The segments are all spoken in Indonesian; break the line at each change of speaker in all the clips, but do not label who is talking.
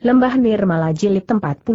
Lembah Nirmala Jilid 45.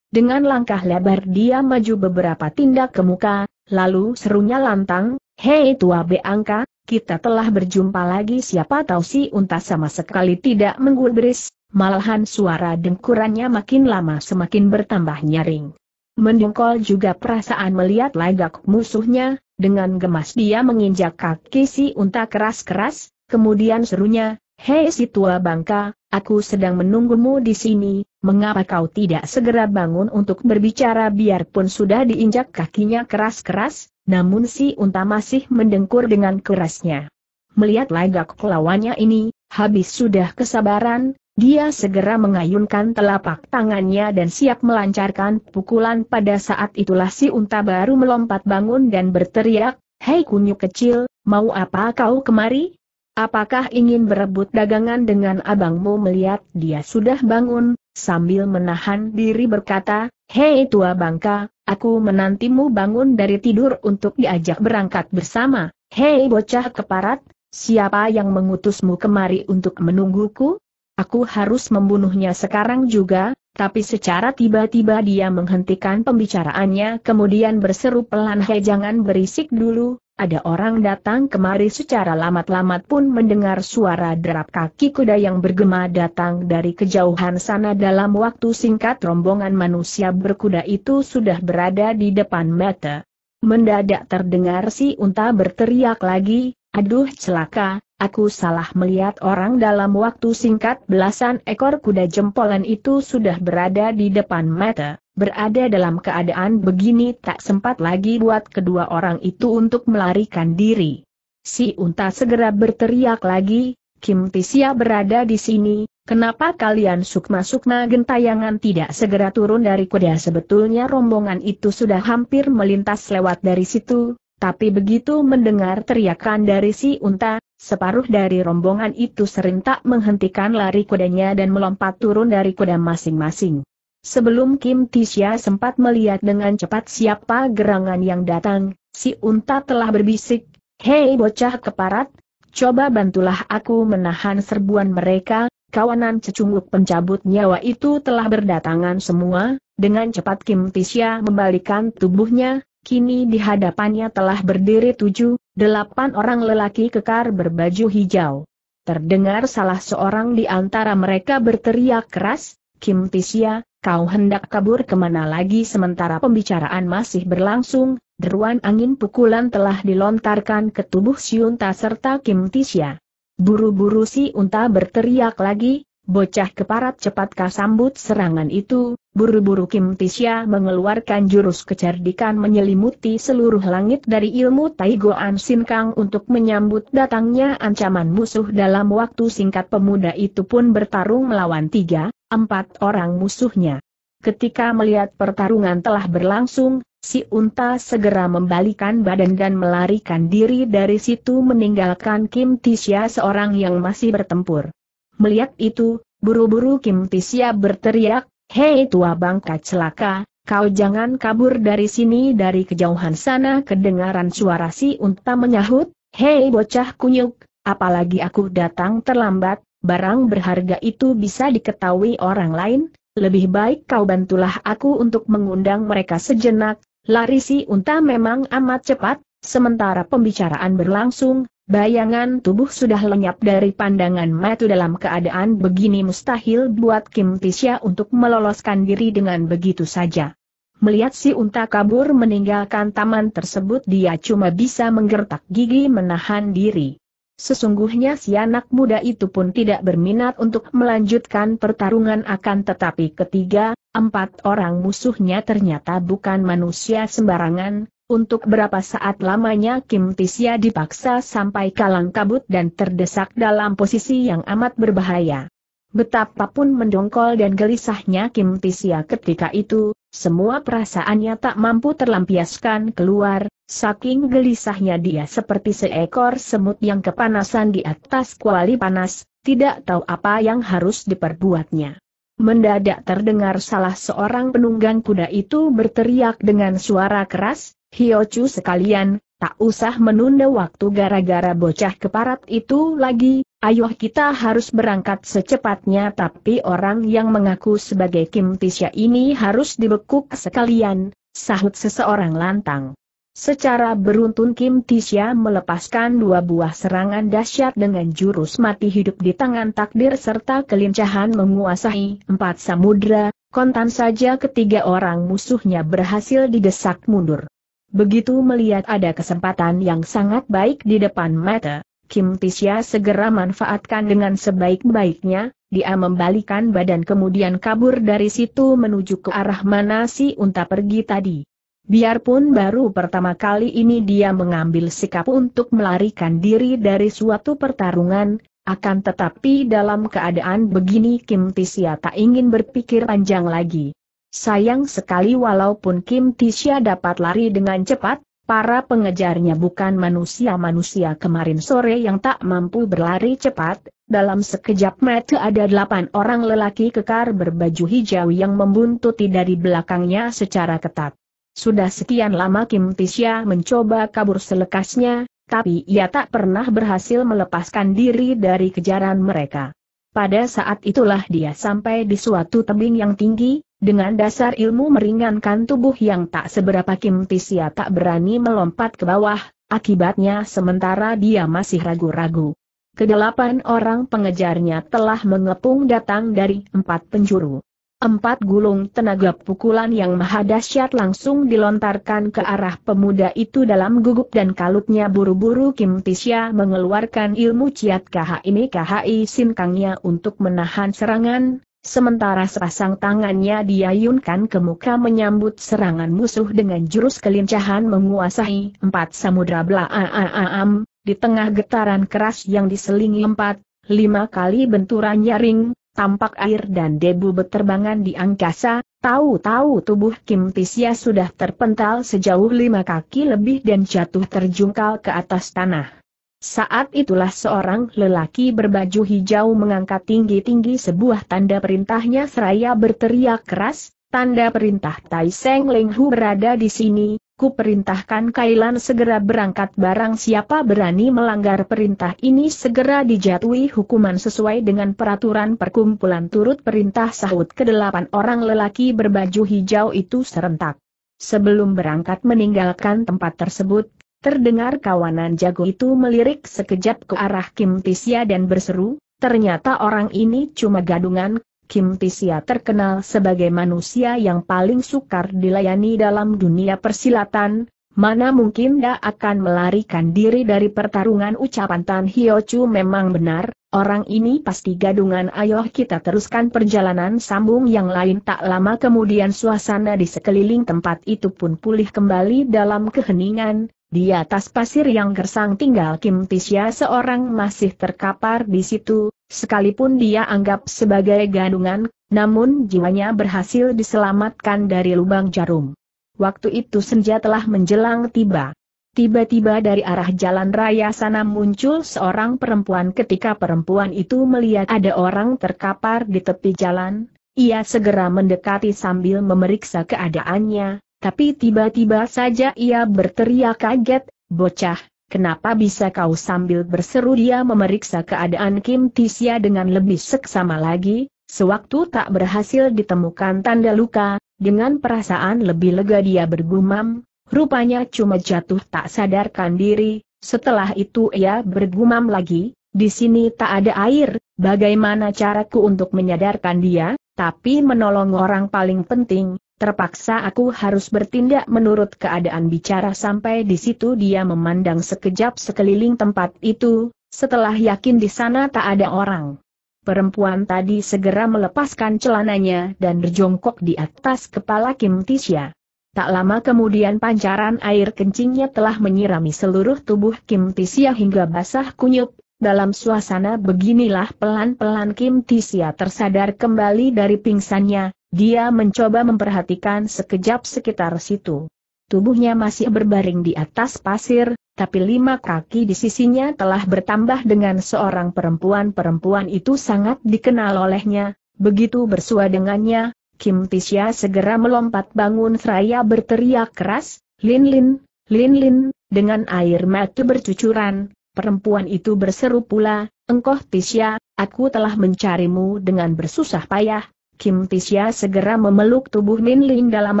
Dengan langkah lebar dia maju beberapa tindak ke muka, lalu serunya lantang, Hei tua Beangka, kita telah berjumpa lagi siapa tahu si unta sama sekali tidak menggubris, malahan suara dengkurannya makin lama semakin bertambah nyaring. Mendengkol juga perasaan melihat lagak musuhnya, dengan gemas dia menginjak kaki si unta keras-keras, kemudian serunya, Hei si tua bangka, aku sedang menunggumu di sini, mengapa kau tidak segera bangun untuk berbicara biarpun sudah diinjak kakinya keras-keras, namun si unta masih mendengkur dengan kerasnya. Melihat lagak kelawannya ini, habis sudah kesabaran, dia segera mengayunkan telapak tangannya dan siap melancarkan pukulan pada saat itulah si unta baru melompat bangun dan berteriak, Hei kunyuk kecil, mau apa kau kemari? Apakah ingin berebut dagangan dengan abangmu melihat dia sudah bangun, sambil menahan diri berkata, Hei tua bangka, aku menantimu bangun dari tidur untuk diajak berangkat bersama, Hei bocah keparat, siapa yang mengutusmu kemari untuk menungguku? Aku harus membunuhnya sekarang juga, tapi secara tiba-tiba dia menghentikan pembicaraannya kemudian berseru pelan "Hei, jangan berisik dulu, ada orang datang kemari secara lamat-lamat pun mendengar suara derap kaki kuda yang bergema datang dari kejauhan sana dalam waktu singkat rombongan manusia berkuda itu sudah berada di depan mata. Mendadak terdengar si unta berteriak lagi, Aduh celaka, aku salah melihat orang dalam waktu singkat belasan ekor kuda jempolan itu sudah berada di depan mata, berada dalam keadaan begini tak sempat lagi buat kedua orang itu untuk melarikan diri. Si unta segera berteriak lagi, Kim Tisia berada di sini, kenapa kalian sukma-sukma gentayangan tidak segera turun dari kuda sebetulnya rombongan itu sudah hampir melintas lewat dari situ, tapi begitu mendengar teriakan dari si unta, separuh dari rombongan itu serentak menghentikan lari kudanya dan melompat turun dari kuda masing-masing. Sebelum Kim Tisya sempat melihat dengan cepat siapa gerangan yang datang, si unta telah berbisik, Hei bocah keparat, coba bantulah aku menahan serbuan mereka, kawanan cecunguk pencabut nyawa itu telah berdatangan semua, dengan cepat Kim Tisya membalikan tubuhnya, kini di hadapannya telah berdiri tujuh, delapan orang lelaki kekar berbaju hijau. Terdengar salah seorang di antara mereka berteriak keras, Kim Tisya, kau hendak kabur kemana lagi sementara pembicaraan masih berlangsung, deruan angin pukulan telah dilontarkan ke tubuh Siunta serta Kim Tisya. Buru-buru si unta berteriak lagi, Bocah keparat cepat kasambut serangan itu, buru-buru Kim Tisya mengeluarkan jurus kecerdikan menyelimuti seluruh langit dari ilmu Taigoan Kang untuk menyambut datangnya ancaman musuh dalam waktu singkat pemuda itu pun bertarung melawan tiga, empat orang musuhnya. Ketika melihat pertarungan telah berlangsung, si unta segera membalikan badan dan melarikan diri dari situ meninggalkan Kim Tisya seorang yang masih bertempur. Melihat itu, buru-buru Kim Tisia berteriak, Hei tua bangka celaka, kau jangan kabur dari sini dari kejauhan sana kedengaran suara si unta menyahut, Hei bocah kunyuk, apalagi aku datang terlambat, barang berharga itu bisa diketahui orang lain, lebih baik kau bantulah aku untuk mengundang mereka sejenak, lari si unta memang amat cepat, sementara pembicaraan berlangsung, Bayangan tubuh sudah lenyap dari pandangan matu dalam keadaan begini mustahil buat Kim Tisha untuk meloloskan diri dengan begitu saja. Melihat si unta kabur meninggalkan taman tersebut dia cuma bisa menggertak gigi menahan diri. Sesungguhnya si anak muda itu pun tidak berminat untuk melanjutkan pertarungan akan tetapi ketiga, empat orang musuhnya ternyata bukan manusia sembarangan, untuk berapa saat lamanya Kim Tisya dipaksa sampai kalang kabut dan terdesak dalam posisi yang amat berbahaya. Betapapun mendongkol dan gelisahnya Kim Tisya ketika itu, semua perasaannya tak mampu terlampiaskan keluar, saking gelisahnya dia seperti seekor semut yang kepanasan di atas kuali panas, tidak tahu apa yang harus diperbuatnya. Mendadak terdengar salah seorang penunggang kuda itu berteriak dengan suara keras, Hiochu sekalian, tak usah menunda waktu gara-gara bocah keparat itu lagi, ayo kita harus berangkat secepatnya tapi orang yang mengaku sebagai Kim Tisha ini harus dibekuk sekalian, sahut seseorang lantang. Secara beruntun Kim Tisha melepaskan dua buah serangan dahsyat dengan jurus mati hidup di tangan takdir serta kelincahan menguasai empat samudra, kontan saja ketiga orang musuhnya berhasil didesak mundur. Begitu melihat ada kesempatan yang sangat baik di depan mata, Kim Tisya segera manfaatkan dengan sebaik-baiknya, dia membalikan badan kemudian kabur dari situ menuju ke arah mana si unta pergi tadi. Biarpun baru pertama kali ini dia mengambil sikap untuk melarikan diri dari suatu pertarungan, akan tetapi dalam keadaan begini Kim Tisya tak ingin berpikir panjang lagi. Sayang sekali walaupun Kim Tisha dapat lari dengan cepat, para pengejarnya bukan manusia-manusia kemarin sore yang tak mampu berlari cepat, dalam sekejap mata ada delapan orang lelaki kekar berbaju hijau yang membuntuti dari belakangnya secara ketat. Sudah sekian lama Kim Tisha mencoba kabur selekasnya, tapi ia tak pernah berhasil melepaskan diri dari kejaran mereka. Pada saat itulah dia sampai di suatu tebing yang tinggi, dengan dasar ilmu meringankan tubuh yang tak seberapa Kim Tisia tak berani melompat ke bawah, akibatnya sementara dia masih ragu-ragu. Kedelapan orang pengejarnya telah mengepung datang dari empat penjuru. Empat gulung tenaga pukulan yang maha dahsyat langsung dilontarkan ke arah pemuda itu dalam gugup dan kalutnya buru-buru Kim Tisya mengeluarkan ilmu ciat ini KHI Sinkangnya untuk menahan serangan, sementara sepasang tangannya diayunkan ke muka menyambut serangan musuh dengan jurus kelincahan menguasai empat samudra blaaam, di tengah getaran keras yang diselingi empat, lima kali benturan nyaring, tampak air dan debu beterbangan di angkasa, tahu-tahu tubuh Kim Tisya sudah terpental sejauh lima kaki lebih dan jatuh terjungkal ke atas tanah. Saat itulah seorang lelaki berbaju hijau mengangkat tinggi-tinggi sebuah tanda perintahnya seraya berteriak keras, tanda perintah Tai Seng Leng Hu berada di sini, Ku perintahkan Kailan segera berangkat barang siapa berani melanggar perintah ini segera dijatuhi hukuman sesuai dengan peraturan perkumpulan turut perintah sahut kedelapan orang lelaki berbaju hijau itu serentak. Sebelum berangkat meninggalkan tempat tersebut, terdengar kawanan jago itu melirik sekejap ke arah Kim Tisya dan berseru, ternyata orang ini cuma gadungan Kim Pisia terkenal sebagai manusia yang paling sukar dilayani dalam dunia persilatan, mana mungkin dia akan melarikan diri dari pertarungan ucapan Tan Hyo Chu memang benar, orang ini pasti gadungan ayo kita teruskan perjalanan sambung yang lain tak lama kemudian suasana di sekeliling tempat itu pun pulih kembali dalam keheningan, di atas pasir yang gersang tinggal Kim Tisya seorang masih terkapar di situ, sekalipun dia anggap sebagai gandungan, namun jiwanya berhasil diselamatkan dari lubang jarum. Waktu itu senja telah menjelang tiba. Tiba-tiba dari arah jalan raya sana muncul seorang perempuan ketika perempuan itu melihat ada orang terkapar di tepi jalan, ia segera mendekati sambil memeriksa keadaannya, tapi tiba-tiba saja ia berteriak kaget, bocah, kenapa bisa kau sambil berseru dia memeriksa keadaan Kim Tisya dengan lebih seksama lagi, sewaktu tak berhasil ditemukan tanda luka, dengan perasaan lebih lega dia bergumam, rupanya cuma jatuh tak sadarkan diri, setelah itu ia bergumam lagi, di sini tak ada air, bagaimana caraku untuk menyadarkan dia, tapi menolong orang paling penting, Terpaksa aku harus bertindak menurut keadaan bicara sampai di situ dia memandang sekejap sekeliling tempat itu, setelah yakin di sana tak ada orang. Perempuan tadi segera melepaskan celananya dan berjongkok di atas kepala Kim Tisha. Tak lama kemudian pancaran air kencingnya telah menyirami seluruh tubuh Kim Tisha hingga basah kunyup, dalam suasana beginilah pelan-pelan Kim Tisha tersadar kembali dari pingsannya, dia mencoba memperhatikan sekejap sekitar situ. Tubuhnya masih berbaring di atas pasir, tapi lima kaki di sisinya telah bertambah dengan seorang perempuan-perempuan itu sangat dikenal olehnya. Begitu bersua dengannya, Kim Tisya segera melompat bangun seraya berteriak keras, Lin Lin, Lin Lin, dengan air mata bercucuran, perempuan itu berseru pula, Engkau Tisya, aku telah mencarimu dengan bersusah payah, Kim Tisya segera memeluk tubuh Min Ling dalam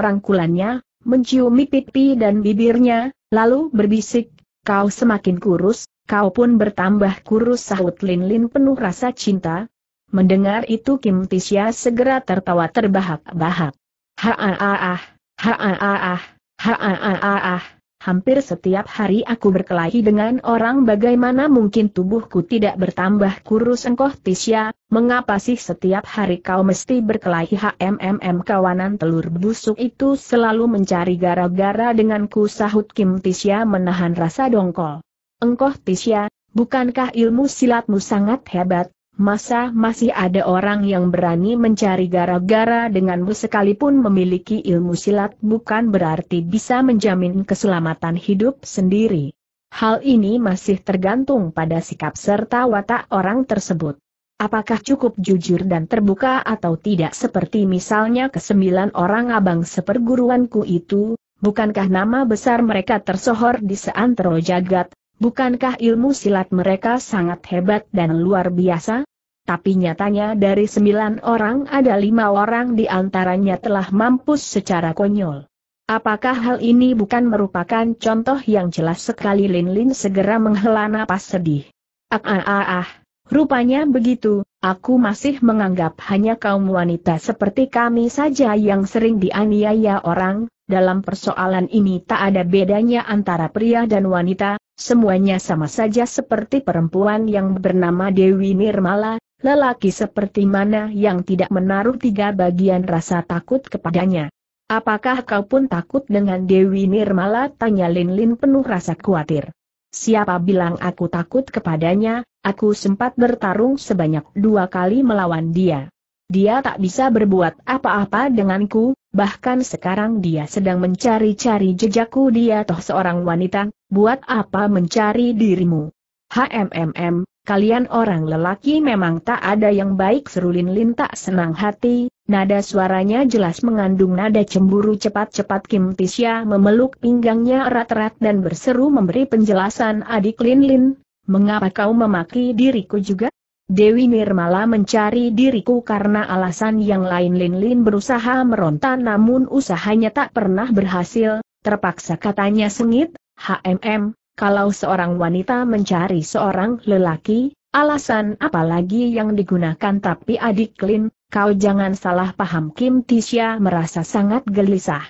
rangkulannya, menciumi pipi dan bibirnya, lalu berbisik, kau semakin kurus, kau pun bertambah kurus sahut Lin Lin penuh rasa cinta. Mendengar itu Kim Tisya segera tertawa terbahak-bahak. Ha-ah-ah, ha-ah-ah, ha-ah-ah, Hampir setiap hari aku berkelahi dengan orang bagaimana mungkin tubuhku tidak bertambah kurus engkoh Tisya, mengapa sih setiap hari kau mesti berkelahi HMMM kawanan telur busuk itu selalu mencari gara-gara denganku sahut Kim Tisya menahan rasa dongkol. Engkoh Tisya, bukankah ilmu silatmu sangat hebat, masa masih ada orang yang berani mencari gara-gara denganmu sekalipun memiliki ilmu silat bukan berarti bisa menjamin keselamatan hidup sendiri. Hal ini masih tergantung pada sikap serta watak orang tersebut. Apakah cukup jujur dan terbuka atau tidak seperti misalnya kesembilan orang abang seperguruanku itu, bukankah nama besar mereka tersohor di seantero jagat, bukankah ilmu silat mereka sangat hebat dan luar biasa? tapi nyatanya dari sembilan orang ada lima orang di antaranya telah mampus secara konyol. Apakah hal ini bukan merupakan contoh yang jelas sekali Lin Lin segera menghela napas sedih. Ah ah ah ah, rupanya begitu, aku masih menganggap hanya kaum wanita seperti kami saja yang sering dianiaya orang, dalam persoalan ini tak ada bedanya antara pria dan wanita, semuanya sama saja seperti perempuan yang bernama Dewi Nirmala, lelaki seperti mana yang tidak menaruh tiga bagian rasa takut kepadanya. Apakah kau pun takut dengan Dewi Nirmala? Tanya Lin Lin penuh rasa khawatir. Siapa bilang aku takut kepadanya, aku sempat bertarung sebanyak dua kali melawan dia. Dia tak bisa berbuat apa-apa denganku, bahkan sekarang dia sedang mencari-cari jejakku dia toh seorang wanita, buat apa mencari dirimu? HMMM, Kalian orang lelaki memang tak ada yang baik seru Lin tak senang hati, nada suaranya jelas mengandung nada cemburu cepat-cepat Kim Tisya memeluk pinggangnya erat-erat dan berseru memberi penjelasan adik Lin Lin, mengapa kau memaki diriku juga? Dewi Nirmala mencari diriku karena alasan yang lain Lin Lin berusaha meronta namun usahanya tak pernah berhasil, terpaksa katanya sengit, HMM, kalau seorang wanita mencari seorang lelaki, alasan apalagi yang digunakan tapi adik Lin, kau jangan salah paham Kim Tisha merasa sangat gelisah.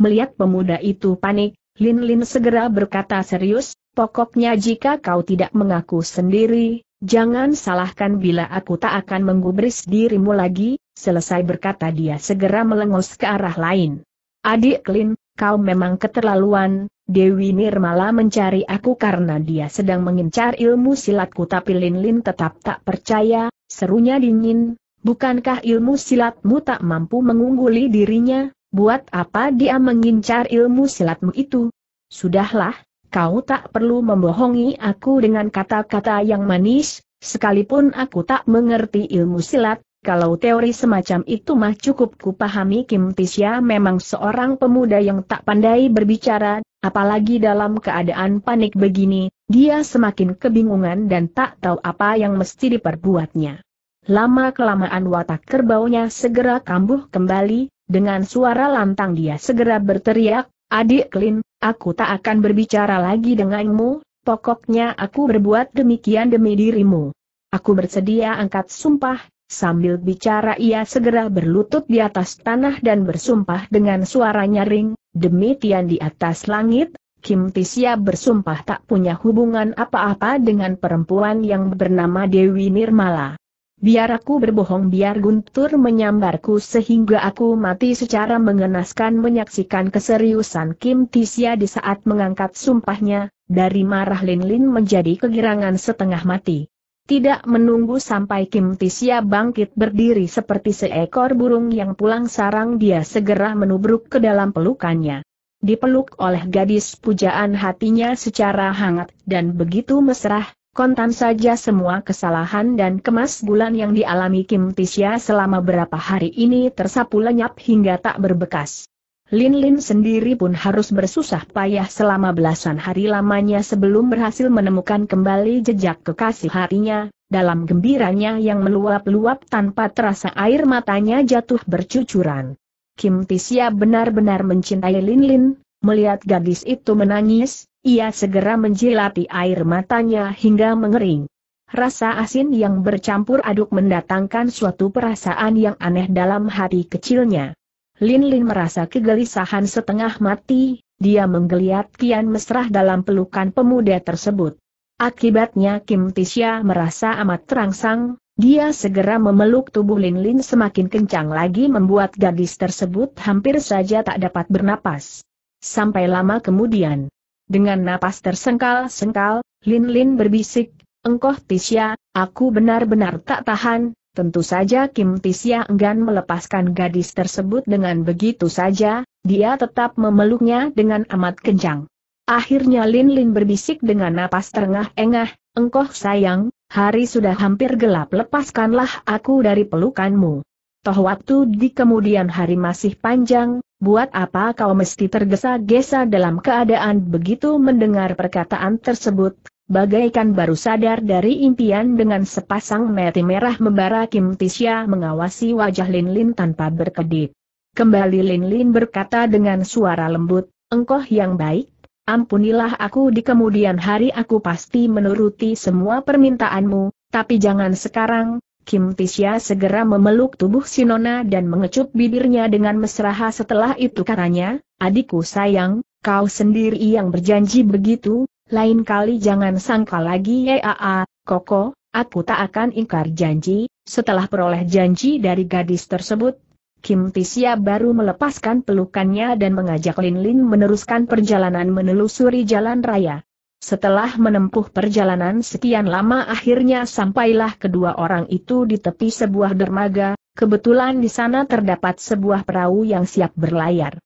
Melihat pemuda itu panik, Lin Lin segera berkata serius, pokoknya jika kau tidak mengaku sendiri, jangan salahkan bila aku tak akan menggubris dirimu lagi, selesai berkata dia segera melengos ke arah lain. Adik Lin, kau memang keterlaluan, Dewi Nirmala mencari aku karena dia sedang mengincar ilmu silatku tapi Lin Lin tetap tak percaya, serunya dingin, bukankah ilmu silatmu tak mampu mengungguli dirinya, buat apa dia mengincar ilmu silatmu itu? Sudahlah, kau tak perlu membohongi aku dengan kata-kata yang manis, sekalipun aku tak mengerti ilmu silat, kalau teori semacam itu mah cukup kupahami Kim Tisya memang seorang pemuda yang tak pandai berbicara, Apalagi dalam keadaan panik begini, dia semakin kebingungan dan tak tahu apa yang mesti diperbuatnya. Lama-kelamaan watak kerbaunya segera kambuh kembali, dengan suara lantang dia segera berteriak, Adik Lin, aku tak akan berbicara lagi denganmu, pokoknya aku berbuat demikian demi dirimu. Aku bersedia angkat sumpah, Sambil bicara ia segera berlutut di atas tanah dan bersumpah dengan suara nyaring, demi Tian di atas langit, Kim Tisya bersumpah tak punya hubungan apa-apa dengan perempuan yang bernama Dewi Nirmala. Biar aku berbohong biar guntur menyambarku sehingga aku mati secara mengenaskan menyaksikan keseriusan Kim Tisya di saat mengangkat sumpahnya, dari marah Lin Lin menjadi kegirangan setengah mati. Tidak menunggu sampai Kim Tisya bangkit berdiri seperti seekor burung yang pulang sarang dia segera menubruk ke dalam pelukannya. Dipeluk oleh gadis pujaan hatinya secara hangat dan begitu mesra, kontan saja semua kesalahan dan kemas bulan yang dialami Kim Tisya selama berapa hari ini tersapu lenyap hingga tak berbekas. Lin Lin sendiri pun harus bersusah payah selama belasan hari lamanya sebelum berhasil menemukan kembali jejak kekasih hatinya, dalam gembiranya yang meluap-luap tanpa terasa air matanya jatuh bercucuran. Kim Tisia benar-benar mencintai Lin Lin, melihat gadis itu menangis, ia segera menjilati air matanya hingga mengering. Rasa asin yang bercampur aduk mendatangkan suatu perasaan yang aneh dalam hati kecilnya. Lin Lin merasa kegelisahan setengah mati, dia menggeliat kian mesra dalam pelukan pemuda tersebut. Akibatnya Kim Tisha merasa amat terangsang, dia segera memeluk tubuh Lin Lin semakin kencang lagi membuat gadis tersebut hampir saja tak dapat bernapas. Sampai lama kemudian, dengan napas tersengkal-sengkal, Lin Lin berbisik, "Engkau Tisha, aku benar-benar tak tahan, Tentu saja Kim Tisya enggan melepaskan gadis tersebut dengan begitu saja, dia tetap memeluknya dengan amat kencang. Akhirnya Lin Lin berbisik dengan napas terengah-engah, engkoh sayang, hari sudah hampir gelap lepaskanlah aku dari pelukanmu. Toh waktu di kemudian hari masih panjang, buat apa kau mesti tergesa-gesa dalam keadaan begitu mendengar perkataan tersebut, Bagaikan baru sadar dari impian dengan sepasang mata merah membara Kim Tisya mengawasi wajah Lin Lin tanpa berkedip. Kembali Lin Lin berkata dengan suara lembut, engkau yang baik, ampunilah aku di kemudian hari aku pasti menuruti semua permintaanmu, tapi jangan sekarang, Kim Tisya segera memeluk tubuh Sinona dan mengecup bibirnya dengan mesra. Setelah itu katanya, adikku sayang, kau sendiri yang berjanji begitu, lain kali jangan sangka lagi ya, yaa, ah, ah. Koko, aku tak akan ingkar janji, setelah peroleh janji dari gadis tersebut, Kim Tisia baru melepaskan pelukannya dan mengajak Lin Lin meneruskan perjalanan menelusuri jalan raya. Setelah menempuh perjalanan sekian lama akhirnya sampailah kedua orang itu di tepi sebuah dermaga, kebetulan di sana terdapat sebuah perahu yang siap berlayar.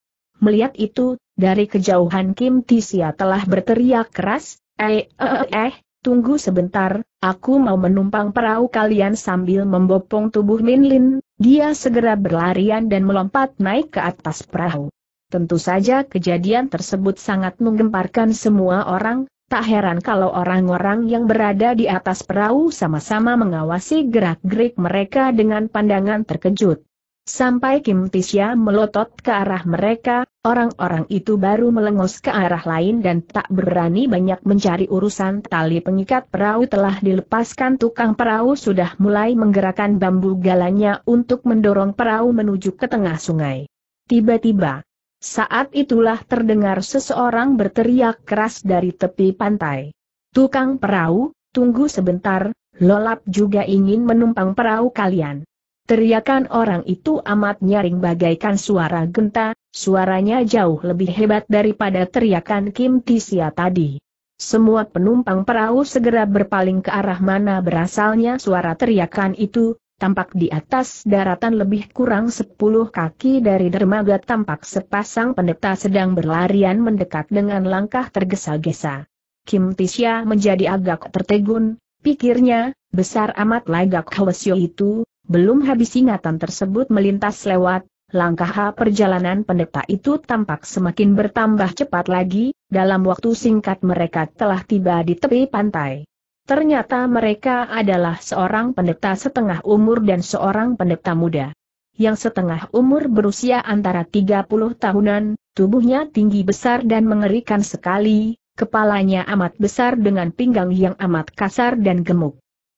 Melihat itu, dari kejauhan Kim Tisia telah berteriak keras, eh, eh, eh, eh, tunggu sebentar, aku mau menumpang perahu kalian sambil membopong tubuh Min Lin, dia segera berlarian dan melompat naik ke atas perahu. Tentu saja kejadian tersebut sangat menggemparkan semua orang, tak heran kalau orang-orang yang berada di atas perahu sama-sama mengawasi gerak-gerik mereka dengan pandangan terkejut. Sampai Kim Tisya melotot ke arah mereka, orang-orang itu baru melengos ke arah lain dan tak berani banyak mencari urusan tali pengikat perahu telah dilepaskan tukang perahu sudah mulai menggerakkan bambu galanya untuk mendorong perahu menuju ke tengah sungai. Tiba-tiba, saat itulah terdengar seseorang berteriak keras dari tepi pantai. Tukang perahu, tunggu sebentar, Lolap juga ingin menumpang perahu kalian. Teriakan orang itu amat nyaring bagaikan suara genta, suaranya jauh lebih hebat daripada teriakan Kim Tisia tadi. Semua penumpang perahu segera berpaling ke arah mana berasalnya suara teriakan itu, tampak di atas daratan lebih kurang 10 kaki dari dermaga tampak sepasang pendeta sedang berlarian mendekat dengan langkah tergesa-gesa. Kim Tisya menjadi agak tertegun, pikirnya, besar amat lagak Hwasyo itu, belum habis ingatan tersebut melintas lewat, langkah perjalanan pendeta itu tampak semakin bertambah cepat lagi, dalam waktu singkat mereka telah tiba di tepi pantai. Ternyata mereka adalah seorang pendeta setengah umur dan seorang pendeta muda yang setengah umur berusia antara 30 tahunan, tubuhnya tinggi besar dan mengerikan sekali, kepalanya amat besar dengan pinggang yang amat kasar dan gemuk.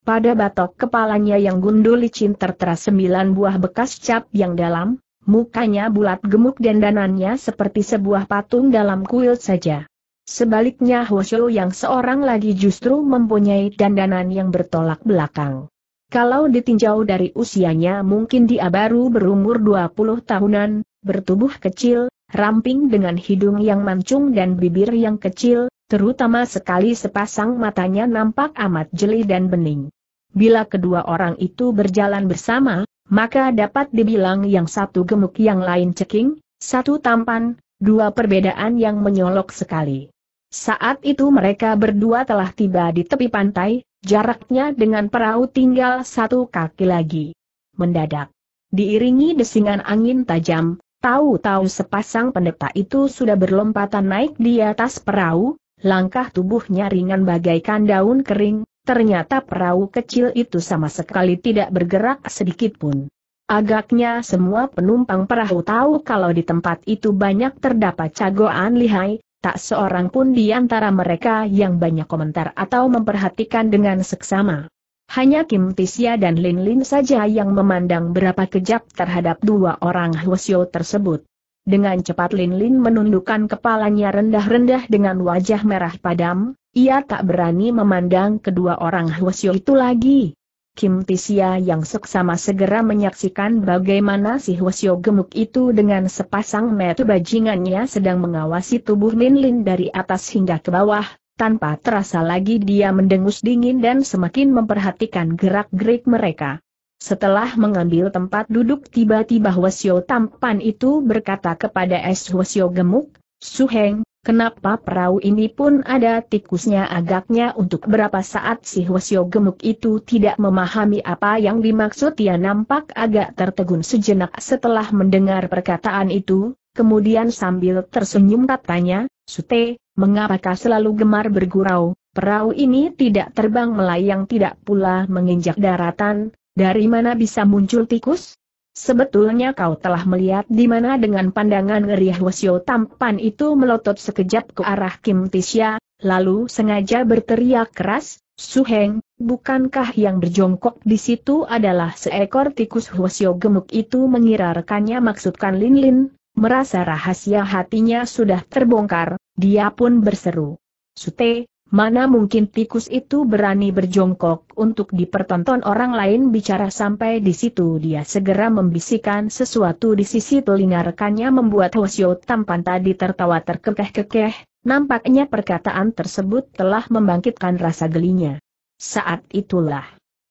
Pada batok kepalanya yang gundul licin tertera sembilan buah bekas cap yang dalam, mukanya bulat gemuk dan danannya seperti sebuah patung dalam kuil saja. Sebaliknya Hwasyo yang seorang lagi justru mempunyai dandanan yang bertolak belakang. Kalau ditinjau dari usianya mungkin dia baru berumur 20 tahunan, bertubuh kecil, ramping dengan hidung yang mancung dan bibir yang kecil, terutama sekali sepasang matanya nampak amat jeli dan bening. Bila kedua orang itu berjalan bersama, maka dapat dibilang yang satu gemuk yang lain ceking, satu tampan, dua perbedaan yang menyolok sekali. Saat itu mereka berdua telah tiba di tepi pantai, jaraknya dengan perahu tinggal satu kaki lagi. Mendadak. Diiringi desingan angin tajam, tahu-tahu sepasang pendeta itu sudah berlompatan naik di atas perahu, langkah tubuhnya ringan bagaikan daun kering, Ternyata perahu kecil itu sama sekali tidak bergerak sedikit pun. Agaknya semua penumpang perahu tahu kalau di tempat itu banyak terdapat cagoan lihai, tak seorang pun di antara mereka yang banyak komentar atau memperhatikan dengan seksama. Hanya Kim Tisya dan Lin Lin saja yang memandang berapa kejap terhadap dua orang Hwasyo tersebut. Dengan cepat Lin Lin menundukkan kepalanya rendah-rendah dengan wajah merah padam, ia tak berani memandang kedua orang Hwasyo itu lagi. Kim Tisia yang seksama segera menyaksikan bagaimana si Hwasyo gemuk itu dengan sepasang metu bajingannya sedang mengawasi tubuh Min Lin dari atas hingga ke bawah, tanpa terasa lagi dia mendengus dingin dan semakin memperhatikan gerak-gerik mereka. Setelah mengambil tempat duduk tiba-tiba Hwasyo tampan itu berkata kepada Es Hwasyo gemuk, Suheng, Kenapa perahu ini pun ada tikusnya agaknya untuk berapa saat si Hwasyo gemuk itu tidak memahami apa yang dimaksud ia nampak agak tertegun sejenak setelah mendengar perkataan itu, kemudian sambil tersenyum katanya, Sute, mengapakah selalu gemar bergurau, perahu ini tidak terbang melayang tidak pula menginjak daratan, dari mana bisa muncul tikus? Sebetulnya kau telah melihat di mana dengan pandangan ngeri Hwasyo tampan itu melotot sekejap ke arah Kim Tisya, lalu sengaja berteriak keras, Suheng, bukankah yang berjongkok di situ adalah seekor tikus Hwasyo gemuk itu mengira rekannya maksudkan Lin Lin, merasa rahasia hatinya sudah terbongkar, dia pun berseru. Sute, Mana mungkin tikus itu berani berjongkok untuk dipertonton orang lain bicara sampai di situ dia segera membisikkan sesuatu di sisi telinga rekannya membuat Hosyo tampan tadi tertawa terkekeh-kekeh, nampaknya perkataan tersebut telah membangkitkan rasa gelinya. Saat itulah.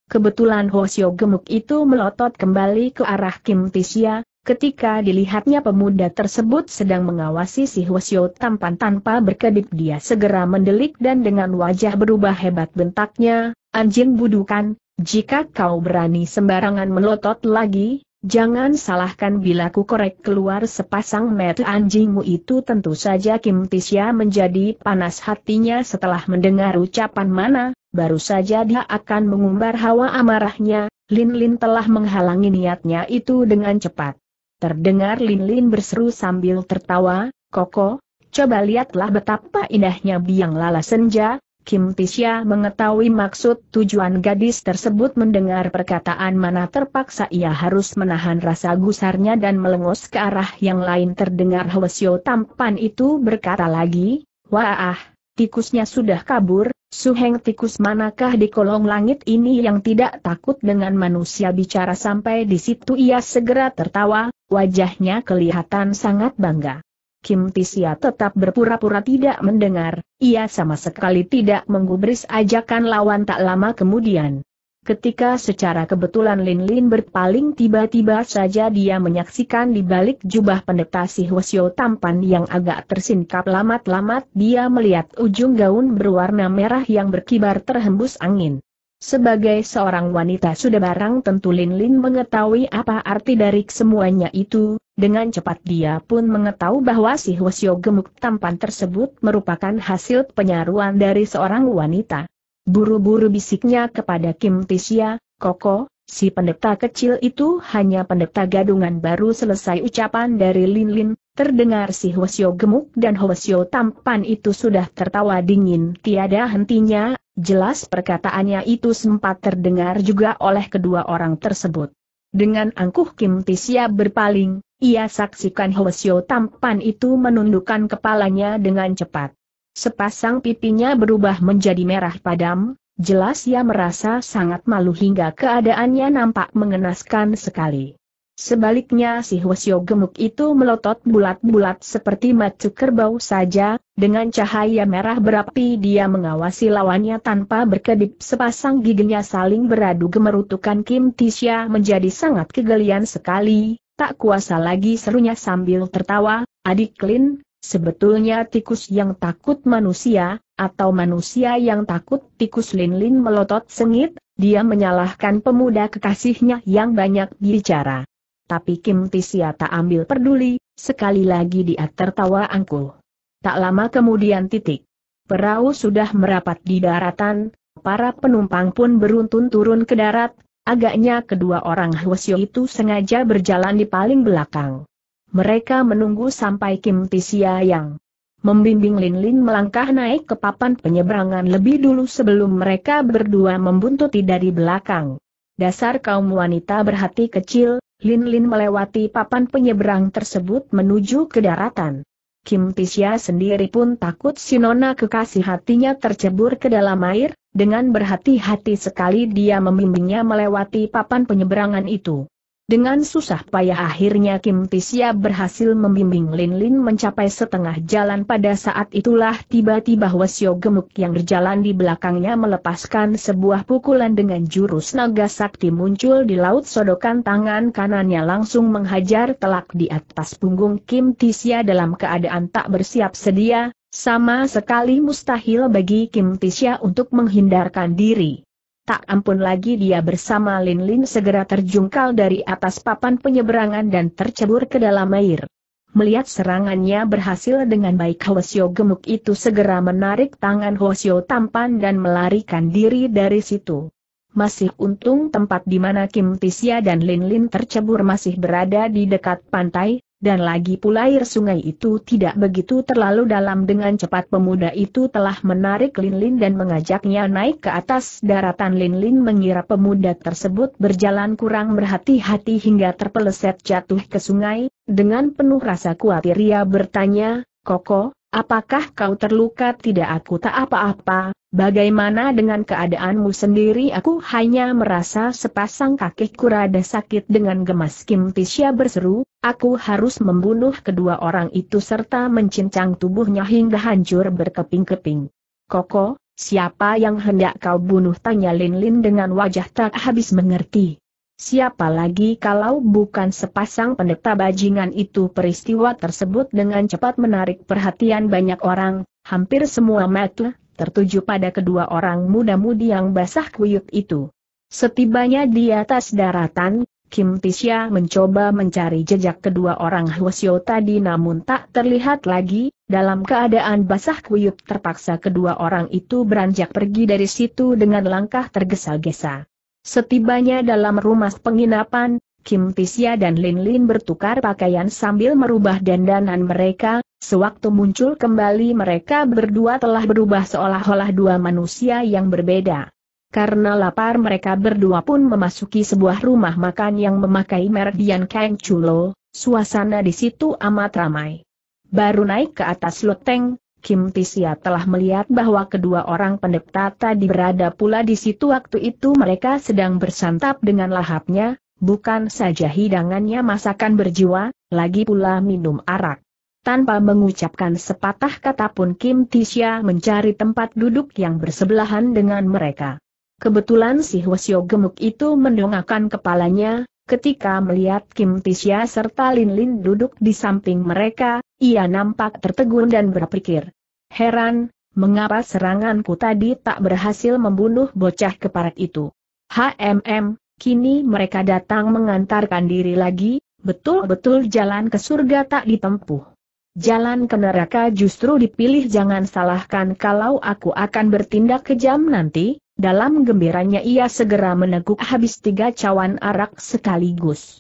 Kebetulan Hosyo gemuk itu melotot kembali ke arah Kim Tisya, Ketika dilihatnya pemuda tersebut sedang mengawasi si Hwasyo tampan tanpa berkedip dia segera mendelik dan dengan wajah berubah hebat bentaknya, anjing budukan, jika kau berani sembarangan melotot lagi, jangan salahkan bila ku korek keluar sepasang mata anjingmu itu tentu saja Kim Tisya menjadi panas hatinya setelah mendengar ucapan mana, baru saja dia akan mengumbar hawa amarahnya, Lin Lin telah menghalangi niatnya itu dengan cepat. Terdengar Lin-Lin berseru sambil tertawa, Koko, coba lihatlah betapa indahnya biang lala senja, Kim Tisya mengetahui maksud tujuan gadis tersebut mendengar perkataan mana terpaksa ia harus menahan rasa gusarnya dan melengos ke arah yang lain terdengar Hwasyo tampan itu berkata lagi, Wah, tikusnya sudah kabur, Suheng tikus manakah di kolong langit ini yang tidak takut dengan manusia bicara sampai di situ ia segera tertawa, wajahnya kelihatan sangat bangga. Kim Tisia tetap berpura-pura tidak mendengar, ia sama sekali tidak menggubris ajakan lawan tak lama kemudian, Ketika secara kebetulan Lin Lin berpaling tiba-tiba saja dia menyaksikan di balik jubah pendeta si Hwasyo tampan yang agak tersingkap lamat-lamat dia melihat ujung gaun berwarna merah yang berkibar terhembus angin. Sebagai seorang wanita sudah barang tentu Lin Lin mengetahui apa arti dari semuanya itu, dengan cepat dia pun mengetahui bahwa si Hwasyo gemuk tampan tersebut merupakan hasil penyaruan dari seorang wanita. Buru-buru bisiknya kepada Kim Tisya, Koko, si pendeta kecil itu hanya pendeta gadungan baru selesai ucapan dari Lin Lin, terdengar si Hwasyo gemuk dan Hwasyo tampan itu sudah tertawa dingin tiada hentinya, jelas perkataannya itu sempat terdengar juga oleh kedua orang tersebut. Dengan angkuh Kim Tisya berpaling, ia saksikan Hwasyo tampan itu menundukkan kepalanya dengan cepat. Sepasang pipinya berubah menjadi merah padam, jelas ia merasa sangat malu hingga keadaannya nampak mengenaskan sekali. Sebaliknya si Hwasyo gemuk itu melotot bulat-bulat seperti macu kerbau saja, dengan cahaya merah berapi dia mengawasi lawannya tanpa berkedip sepasang giginya saling beradu gemerutukan Kim Tisha menjadi sangat kegelian sekali, tak kuasa lagi serunya sambil tertawa, adik Lin, Sebetulnya tikus yang takut manusia, atau manusia yang takut tikus lin melotot sengit, dia menyalahkan pemuda kekasihnya yang banyak bicara. Tapi Kim Tisia tak ambil peduli, sekali lagi dia tertawa angkuh. Tak lama kemudian titik. Perahu sudah merapat di daratan, para penumpang pun beruntun turun ke darat, agaknya kedua orang Hwasyo itu sengaja berjalan di paling belakang. Mereka menunggu sampai Kim Tisia yang membimbing Lin Lin melangkah naik ke papan penyeberangan lebih dulu sebelum mereka berdua membuntuti dari belakang. Dasar kaum wanita berhati kecil, Lin Lin melewati papan penyeberang tersebut menuju ke daratan. Kim Tisya sendiri pun takut si Nona kekasih hatinya tercebur ke dalam air, dengan berhati-hati sekali dia membimbingnya melewati papan penyeberangan itu. Dengan susah payah akhirnya Kim Tisya berhasil membimbing Lin Lin mencapai setengah jalan pada saat itulah tiba-tiba Wesyo gemuk yang berjalan di belakangnya melepaskan sebuah pukulan dengan jurus naga sakti muncul di laut sodokan tangan kanannya langsung menghajar telak di atas punggung Kim Tisya dalam keadaan tak bersiap sedia, sama sekali mustahil bagi Kim Tisya untuk menghindarkan diri. Tak ampun lagi dia bersama Lin Lin segera terjungkal dari atas papan penyeberangan dan tercebur ke dalam air. Melihat serangannya berhasil dengan baik Hwasyo gemuk itu segera menarik tangan Hwasyo tampan dan melarikan diri dari situ. Masih untung tempat di mana Kim Tisya dan Lin Lin tercebur masih berada di dekat pantai, dan lagi pula air sungai itu tidak begitu terlalu dalam dengan cepat pemuda itu telah menarik Lin -lin dan mengajaknya naik ke atas daratan Lin -lin mengira pemuda tersebut berjalan kurang berhati-hati hingga terpeleset jatuh ke sungai, dengan penuh rasa khawatir ia bertanya, Koko, Apakah kau terluka tidak aku tak apa-apa, bagaimana dengan keadaanmu sendiri aku hanya merasa sepasang kakiku rada sakit dengan gemas Kim Tisha berseru, aku harus membunuh kedua orang itu serta mencincang tubuhnya hingga hancur berkeping-keping. Koko, siapa yang hendak kau bunuh tanya Lin Lin dengan wajah tak habis mengerti. Siapa lagi kalau bukan sepasang pendeta bajingan itu peristiwa tersebut dengan cepat menarik perhatian banyak orang, hampir semua mata, tertuju pada kedua orang muda-mudi yang basah kuyup itu. Setibanya di atas daratan, Kim Tisha mencoba mencari jejak kedua orang Hwasyo tadi namun tak terlihat lagi, dalam keadaan basah kuyup terpaksa kedua orang itu beranjak pergi dari situ dengan langkah tergesa-gesa. Setibanya dalam rumah penginapan, Kim Tisya dan Lin Lin bertukar pakaian sambil merubah dandanan mereka, sewaktu muncul kembali mereka berdua telah berubah seolah-olah dua manusia yang berbeda. Karena lapar mereka berdua pun memasuki sebuah rumah makan yang memakai merek Dian Kang Chulo, suasana di situ amat ramai. Baru naik ke atas loteng, Kim Tisia telah melihat bahwa kedua orang pendeta tadi berada pula di situ waktu itu mereka sedang bersantap dengan lahapnya, bukan saja hidangannya masakan berjiwa, lagi pula minum arak. Tanpa mengucapkan sepatah kata pun Kim Tisia mencari tempat duduk yang bersebelahan dengan mereka. Kebetulan si Hwasyo gemuk itu mendongakkan kepalanya, ketika melihat Kim Tisia serta Lin Lin duduk di samping mereka, ia nampak tertegun dan berpikir. Heran, mengapa seranganku tadi tak berhasil membunuh bocah keparat itu? HMM, kini mereka datang mengantarkan diri lagi, betul-betul jalan ke surga tak ditempuh. Jalan ke neraka justru dipilih jangan salahkan kalau aku akan bertindak kejam nanti, dalam gembiranya ia segera meneguk habis tiga cawan arak sekaligus.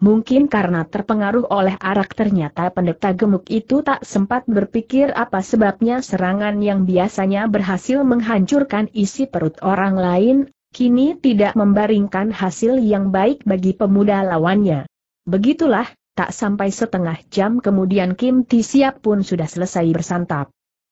Mungkin karena terpengaruh oleh arak ternyata pendeta gemuk itu tak sempat berpikir apa sebabnya serangan yang biasanya berhasil menghancurkan isi perut orang lain, kini tidak membaringkan hasil yang baik bagi pemuda lawannya. Begitulah, tak sampai setengah jam kemudian Kim Tisiap pun sudah selesai bersantap.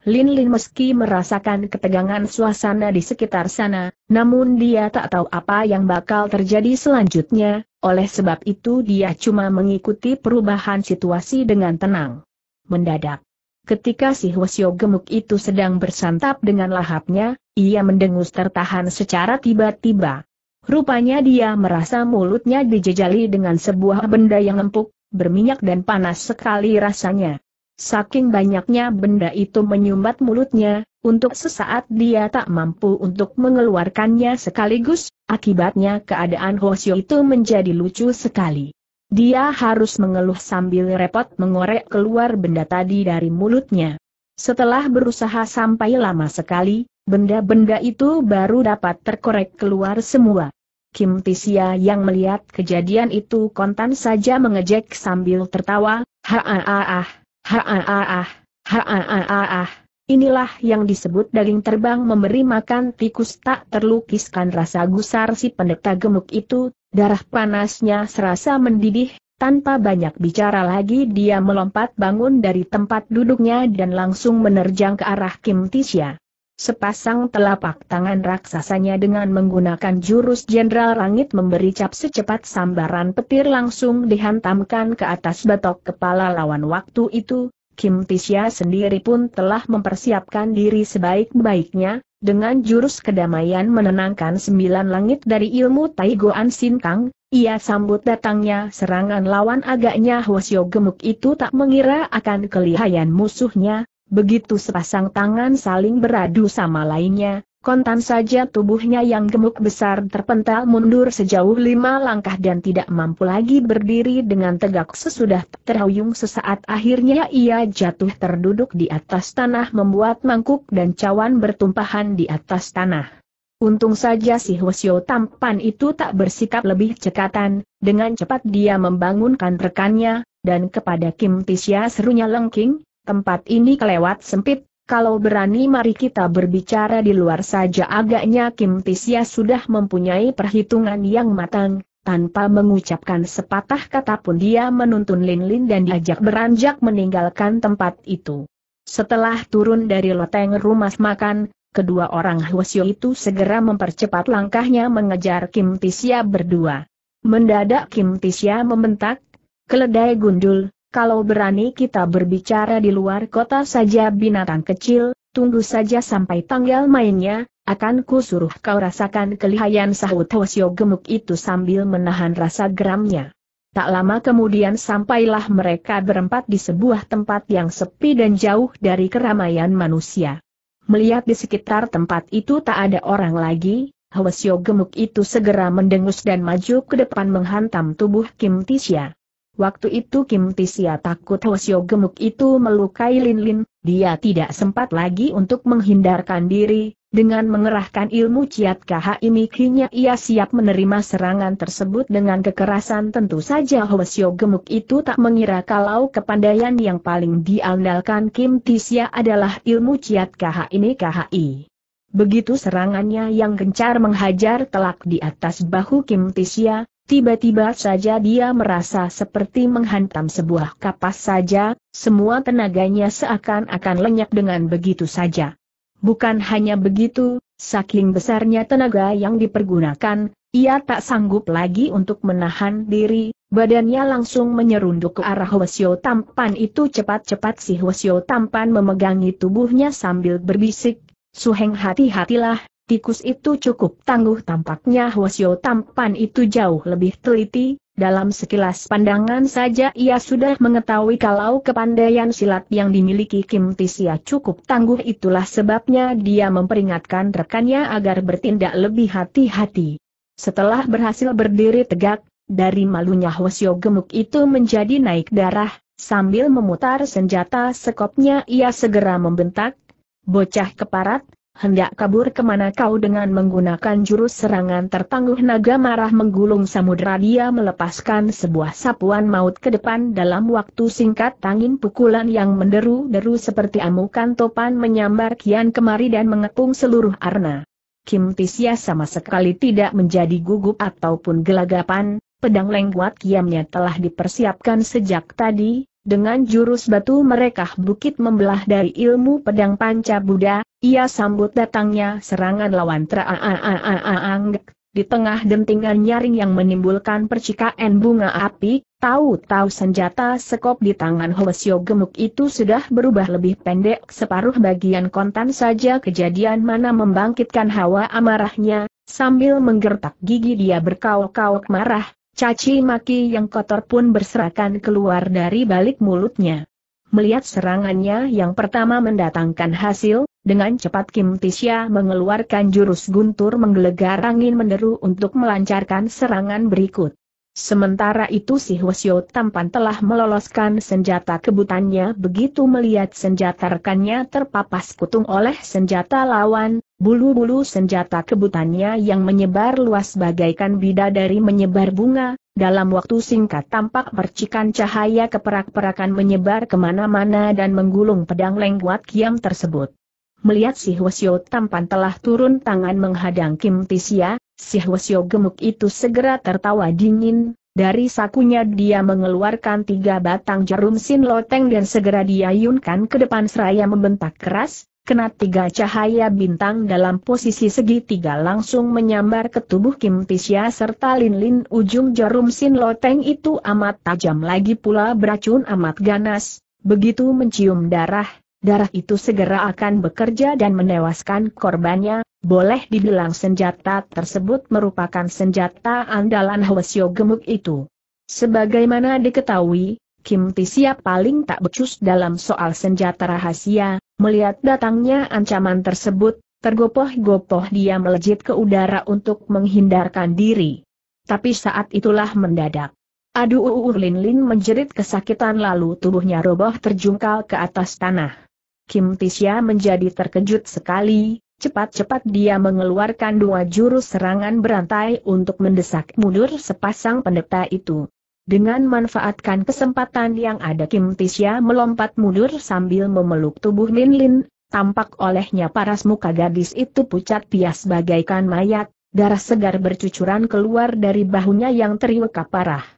Lin Lin meski merasakan ketegangan suasana di sekitar sana, namun dia tak tahu apa yang bakal terjadi selanjutnya, oleh sebab itu dia cuma mengikuti perubahan situasi dengan tenang. Mendadak. Ketika si Hwasyo gemuk itu sedang bersantap dengan lahapnya, ia mendengus tertahan secara tiba-tiba. Rupanya dia merasa mulutnya dijejali dengan sebuah benda yang empuk, berminyak dan panas sekali rasanya. Saking banyaknya benda itu menyumbat mulutnya, untuk sesaat dia tak mampu untuk mengeluarkannya sekaligus, akibatnya keadaan Hoshio itu menjadi lucu sekali. Dia harus mengeluh sambil repot mengorek keluar benda tadi dari mulutnya. Setelah berusaha sampai lama sekali, benda-benda itu baru dapat terkorek keluar semua. Kim Tisia yang melihat kejadian itu kontan saja mengejek sambil tertawa, ha ah ah ah, Ha'ah, ha'ah, ha'ah, ha'ah. Inilah yang disebut daging terbang memberi makan tikus tak terlukiskan rasa gusar si pendeta gemuk itu, darah panasnya serasa mendidih, tanpa banyak bicara lagi dia melompat bangun dari tempat duduknya dan langsung menerjang ke arah Kim Tisha. Sepasang telapak tangan raksasanya dengan menggunakan jurus jenderal langit memberi cap secepat sambaran petir langsung dihantamkan ke atas batok kepala lawan waktu itu, Kim Tisya sendiri pun telah mempersiapkan diri sebaik-baiknya, dengan jurus kedamaian menenangkan sembilan langit dari ilmu Taigoan Sintang. ia sambut datangnya serangan lawan agaknya Hwasyo gemuk itu tak mengira akan kelihayan musuhnya, Begitu sepasang tangan saling beradu sama lainnya, kontan saja tubuhnya yang gemuk besar terpental mundur sejauh lima langkah dan tidak mampu lagi berdiri dengan tegak sesudah terhuyung sesaat akhirnya ia jatuh terduduk di atas tanah membuat mangkuk dan cawan bertumpahan di atas tanah. Untung saja si Hwasyo tampan itu tak bersikap lebih cekatan, dengan cepat dia membangunkan rekannya, dan kepada Kim Tisya serunya lengking, tempat ini kelewat sempit, kalau berani mari kita berbicara di luar saja agaknya Kim Tisya sudah mempunyai perhitungan yang matang, tanpa mengucapkan sepatah kata pun dia menuntun Lin Lin dan diajak beranjak meninggalkan tempat itu. Setelah turun dari loteng rumah makan, kedua orang Hwasyo itu segera mempercepat langkahnya mengejar Kim Tisya berdua. Mendadak Kim Tisya membentak, keledai gundul, kalau berani kita berbicara di luar kota saja binatang kecil, tunggu saja sampai tanggal mainnya, akan ku suruh kau rasakan kelihayan sahut Hosyo gemuk itu sambil menahan rasa geramnya. Tak lama kemudian sampailah mereka berempat di sebuah tempat yang sepi dan jauh dari keramaian manusia. Melihat di sekitar tempat itu tak ada orang lagi, Hwasyo gemuk itu segera mendengus dan maju ke depan menghantam tubuh Kim Tisya. Waktu itu Kim Tisia takut Hosyo gemuk itu melukai Lin Lin, dia tidak sempat lagi untuk menghindarkan diri, dengan mengerahkan ilmu Ciat KHI Mikinya ia siap menerima serangan tersebut dengan kekerasan tentu saja Hosyo gemuk itu tak mengira kalau kepandaian yang paling diandalkan Kim Tisia adalah ilmu Ciat KHI ini i. Begitu serangannya yang gencar menghajar telak di atas bahu Kim Tisia, Tiba-tiba saja dia merasa seperti menghantam sebuah kapas saja, semua tenaganya seakan-akan lenyap dengan begitu saja. Bukan hanya begitu, saking besarnya tenaga yang dipergunakan, ia tak sanggup lagi untuk menahan diri, badannya langsung menyerunduk ke arah Hwasyo Tampan itu cepat-cepat si Hwasyo Tampan memegangi tubuhnya sambil berbisik, Suheng hati-hatilah, Tikus itu cukup tangguh tampaknya Hwasyo tampan itu jauh lebih teliti, dalam sekilas pandangan saja ia sudah mengetahui kalau kepandaian silat yang dimiliki Kim Tisia cukup tangguh itulah sebabnya dia memperingatkan rekannya agar bertindak lebih hati-hati. Setelah berhasil berdiri tegak, dari malunya Hwasyo gemuk itu menjadi naik darah, sambil memutar senjata sekopnya ia segera membentak, bocah keparat, hendak kabur kemana kau dengan menggunakan jurus serangan tertangguh naga marah menggulung samudera dia melepaskan sebuah sapuan maut ke depan dalam waktu singkat tangin pukulan yang menderu-deru seperti amukan topan menyambar kian kemari dan mengepung seluruh arna. Kim Tisya sama sekali tidak menjadi gugup ataupun gelagapan, pedang lengkuat kiamnya telah dipersiapkan sejak tadi, dengan jurus batu mereka bukit membelah dari ilmu pedang panca Buddha, ia sambut datangnya serangan lawan Traang. Di tengah dentingan nyaring yang menimbulkan percikan bunga api, tahu-tahu senjata sekop di tangan Hoesyo gemuk itu sudah berubah lebih pendek separuh bagian kontan saja kejadian mana membangkitkan hawa amarahnya, sambil menggertak gigi dia berkauk-kauk marah, caci maki yang kotor pun berserakan keluar dari balik mulutnya. Melihat serangannya yang pertama mendatangkan hasil, dengan cepat Kim Tisya mengeluarkan jurus guntur menggelegar angin menderu untuk melancarkan serangan berikut. Sementara itu si Hwasyo tampan telah meloloskan senjata kebutannya begitu melihat senjata rekannya terpapas kutung oleh senjata lawan, bulu-bulu senjata kebutannya yang menyebar luas bagaikan bidadari menyebar bunga, dalam waktu singkat tampak percikan cahaya keperak-perakan menyebar kemana-mana dan menggulung pedang lengkuat kiam tersebut. Melihat si Hwasyo tampan telah turun tangan menghadang Kim Tisya, si Hwasyo gemuk itu segera tertawa dingin, dari sakunya dia mengeluarkan tiga batang jarum sin loteng dan segera diayunkan ke depan seraya membentak keras, kena tiga cahaya bintang dalam posisi segitiga langsung menyambar ke tubuh Kim Tisya serta lin-lin ujung jarum sin loteng itu amat tajam lagi pula beracun amat ganas, begitu mencium darah, Darah itu segera akan bekerja dan menewaskan korbannya, boleh dibilang senjata tersebut merupakan senjata andalan Hwasyo gemuk itu. Sebagaimana diketahui, Kim Tisia paling tak becus dalam soal senjata rahasia, melihat datangnya ancaman tersebut, tergopoh-gopoh dia melejit ke udara untuk menghindarkan diri. Tapi saat itulah mendadak. Aduh Urlin Lin menjerit kesakitan lalu tubuhnya roboh terjungkal ke atas tanah. Kim Tisya menjadi terkejut sekali, cepat-cepat dia mengeluarkan dua jurus serangan berantai untuk mendesak mundur sepasang pendeta itu. Dengan manfaatkan kesempatan yang ada Kim Tisya melompat mundur sambil memeluk tubuh Lin Lin, tampak olehnya paras muka gadis itu pucat pias bagaikan mayat, darah segar bercucuran keluar dari bahunya yang teriweka parah.